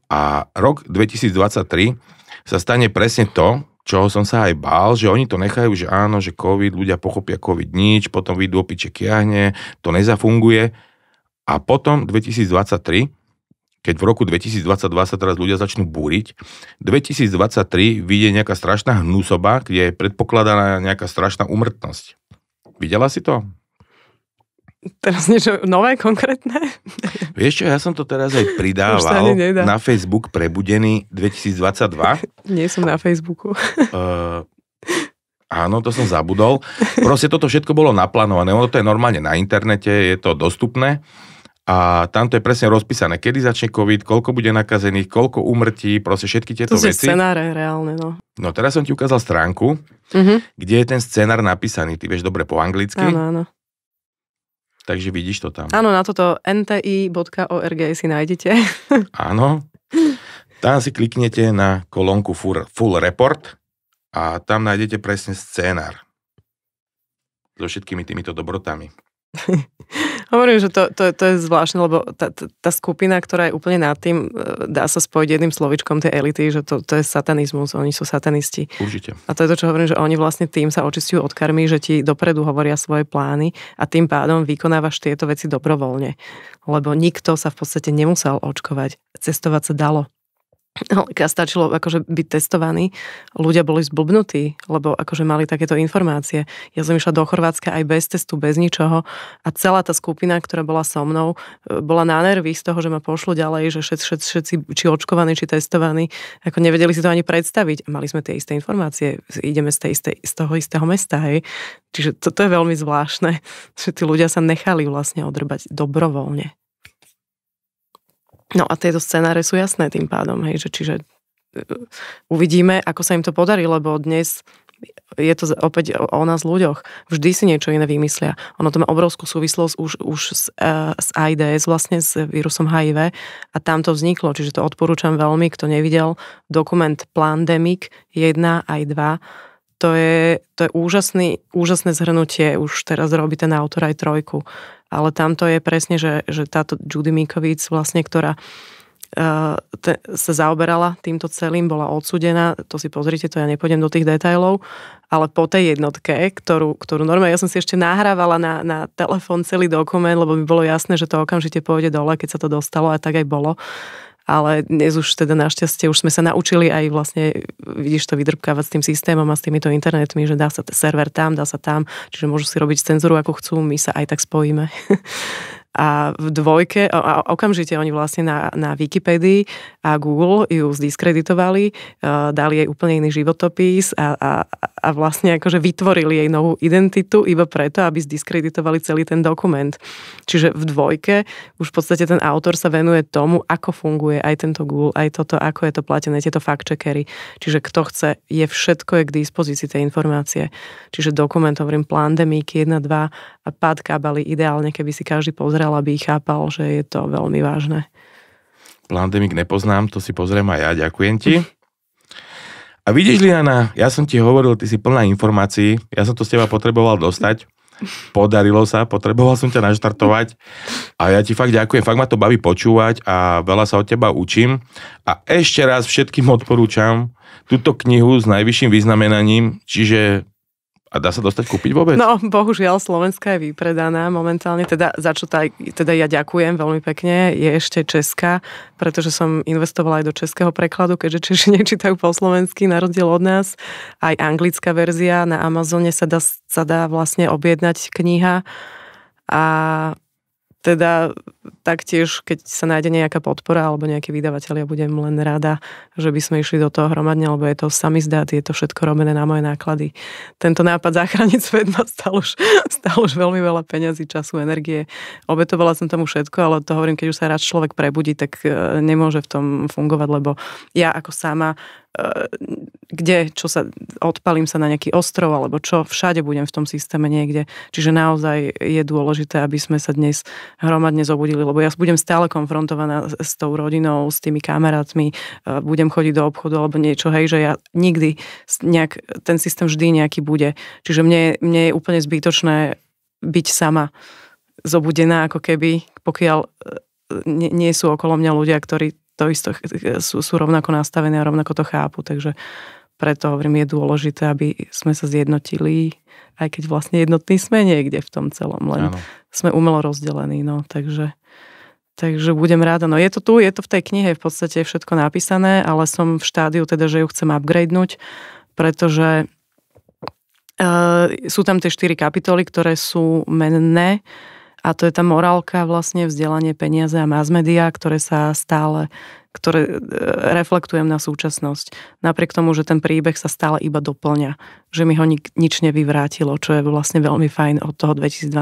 A rok 2023 sa stane presne to, čoho som sa aj bál, že oni to nechajú, že áno, že COVID, ľudia pochopia COVID nič, potom vyjdú opiče kiahne, to nezafunguje. A potom 2023 keď v roku 2022 sa teraz ľudia začnú búriť, 2023 vyjde nejaká strašná hnusoba, kde je predpokladaná nejaká strašná umrtnosť. Videla si to? Teraz niečo nové, konkrétne? Vieš čo, ja som to teraz aj pridával na Facebook Prebudený 2022. Nie som na Facebooku. Uh, Áno, to som zabudol. Proste toto všetko bolo naplánované. Ono to je normálne na internete, je to dostupné a tamto je presne rozpísané, kedy začne COVID, koľko bude nakazených, koľko umrtí, proste všetky tieto to veci. To scenáre reálne, no. No teraz som ti ukázal stránku, uh-huh. kde je ten scenár napísaný, ty vieš dobre po anglicky. Áno, áno. Takže vidíš to tam. Áno, na toto nti.org si nájdete. áno. Tam si kliknete na kolónku full, full report a tam nájdete presne scénar so všetkými týmito dobrotami. Hovorím, že to, to, to je zvláštne, lebo tá, tá skupina, ktorá je úplne nad tým, e, dá sa spojiť jedným slovičkom tej elity, že to, to je satanizmus, oni sú satanisti. Užite. A to je to, čo hovorím, že oni vlastne tým sa očistujú od karmy, že ti dopredu hovoria svoje plány a tým pádom vykonávaš tieto veci dobrovoľne. Lebo nikto sa v podstate nemusel očkovať. Cestovať sa dalo. No, stačilo akože byť testovaný. Ľudia boli zblbnutí, lebo akože mali takéto informácie. Ja som išla do Chorvátska aj bez testu, bez ničoho a celá tá skupina, ktorá bola so mnou, e, bola na nervy z toho, že ma pošlo ďalej, že všetci, všetci, všetci či očkovaní, či testovaní, ako nevedeli si to ani predstaviť. Mali sme tie isté informácie, ideme z, tej istej, z toho istého mesta, hej. Čiže toto je veľmi zvláštne, že tí ľudia sa nechali vlastne odrbať dobrovoľne. No a tieto scenáre sú jasné tým pádom, hej, že čiže e, uvidíme, ako sa im to podarí, lebo dnes je to opäť o nás ľuďoch. Vždy si niečo iné vymyslia. Ono to má obrovskú súvislosť už, už s, uh, s AIDS, vlastne s vírusom HIV a tam to vzniklo. Čiže to odporúčam veľmi, kto nevidel dokument Plandemic 1 aj 2. To je, to je úžasný, úžasné zhrnutie. Už teraz robí ten autor aj trojku ale tamto je presne, že, že táto Judy Mikovic vlastne, ktorá e, te, sa zaoberala týmto celým, bola odsudená, to si pozrite, to ja nepôjdem do tých detajlov, ale po tej jednotke, ktorú, ktorú normálne, ja som si ešte nahrávala na, na telefón celý dokument, lebo mi bolo jasné, že to okamžite pôjde dole, keď sa to dostalo a tak aj bolo ale dnes už teda našťastie už sme sa naučili aj vlastne, vidíš to vydrbkávať s tým systémom a s týmito internetmi, že dá sa server tam, dá sa tam, čiže môžu si robiť cenzuru ako chcú, my sa aj tak spojíme. a v dvojke, a okamžite oni vlastne na, na Wikipedii a Google ju zdiskreditovali, e, dali jej úplne iný životopis a, a, a vlastne akože vytvorili jej novú identitu iba preto, aby zdiskreditovali celý ten dokument. Čiže v dvojke už v podstate ten autor sa venuje tomu, ako funguje aj tento Google, aj toto, ako je to platené, tieto fact-checkery. Čiže kto chce, je všetko je k dispozícii tej informácie. Čiže dokument, hovorím, plandemíky, 1, 2 a pád kábali ideálne, keby si každý pozrel, aby chápal, že je to veľmi vážne. Plandemik nepoznám, to si pozriem aj ja, ďakujem ti. A vidíš, Liana, ja som ti hovoril, ty si plná informácií, ja som to z teba potreboval dostať, podarilo sa, potreboval som ťa naštartovať a ja ti fakt ďakujem, fakt ma to baví počúvať a veľa sa od teba učím a ešte raz všetkým odporúčam túto knihu s najvyšším vyznamenaním, čiže a dá sa dostať kúpiť vôbec? No, bohužiaľ, Slovenska je vypredaná momentálne, teda, za čo taj, teda ja ďakujem veľmi pekne, je ešte Česká, pretože som investovala aj do českého prekladu, keďže Češi nečítajú po slovensky, na rozdiel od nás. Aj anglická verzia na Amazone sa dá, sa dá vlastne objednať kniha a teda taktiež, keď sa nájde nejaká podpora alebo nejaký vydavateľ, ja budem len rada, že by sme išli do toho hromadne, lebo je to samizdát, je to všetko robené na moje náklady. Tento nápad zachrániť svet ma stal už, stal už veľmi veľa peňazí, času, energie. Obetovala som tomu všetko, ale to hovorím, keď už sa rád človek prebudí, tak e, nemôže v tom fungovať, lebo ja ako sama e, kde, čo sa, odpalím sa na nejaký ostrov, alebo čo, všade budem v tom systéme niekde. Čiže naozaj je dôležité, aby sme sa dnes hromadne zobudili chvíli, lebo ja budem stále konfrontovaná s tou rodinou, s tými kamarátmi, e, budem chodiť do obchodu alebo niečo, hej, že ja nikdy nejak, ten systém vždy nejaký bude. Čiže mne, mne je úplne zbytočné byť sama zobudená ako keby, pokiaľ e, nie, nie sú okolo mňa ľudia, ktorí to isto e, sú, sú rovnako nastavené a rovnako to chápu, takže preto hovorím, je dôležité, aby sme sa zjednotili, aj keď vlastne jednotní sme niekde v tom celom, len ano. sme umelo rozdelení, no, takže, takže budem ráda. No je to tu, je to v tej knihe v podstate všetko napísané, ale som v štádiu teda, že ju chcem upgradenúť, pretože Uh, sú tam tie štyri kapitoly, ktoré sú menné a to je tá morálka, vlastne vzdelanie, peniaze a mass media, ktoré sa stále ktoré e, reflektujem na súčasnosť. Napriek tomu, že ten príbeh sa stále iba doplňa, že mi ho nič nevyvrátilo, čo je vlastne veľmi fajn od toho 2012.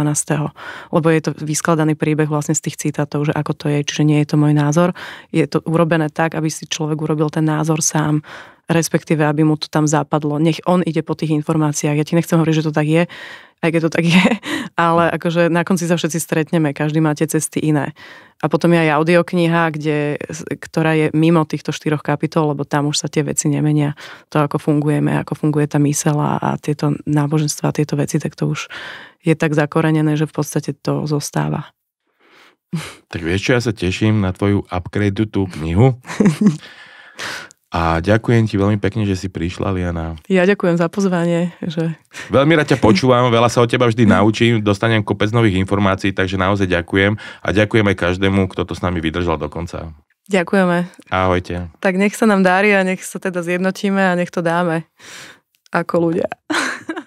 Lebo je to vyskladaný príbeh vlastne z tých citátov, že ako to je, čiže nie je to môj názor. Je to urobené tak, aby si človek urobil ten názor sám respektíve aby mu to tam zapadlo. Nech on ide po tých informáciách. Ja ti nechcem hovoriť, že to tak je, aj keď to tak je, ale akože na konci sa všetci stretneme, každý máte cesty iné. A potom je aj audiokniha, kde, ktorá je mimo týchto štyroch kapitol, lebo tam už sa tie veci nemenia. To, ako fungujeme, ako funguje tá mysel a tieto náboženstva, tieto veci, tak to už je tak zakorenené, že v podstate to zostáva. Tak vieš čo, ja sa teším na tvoju upgrade tú knihu. A ďakujem ti veľmi pekne, že si prišla, Liana. Ja ďakujem za pozvanie. Že... Veľmi rád ťa počúvam, veľa sa o teba vždy naučím, dostanem kopec nových informácií, takže naozaj ďakujem. A ďakujem aj každému, kto to s nami vydržal do konca. Ďakujeme. Ahojte. Tak nech sa nám dári a nech sa teda zjednotíme a nech to dáme ako ľudia.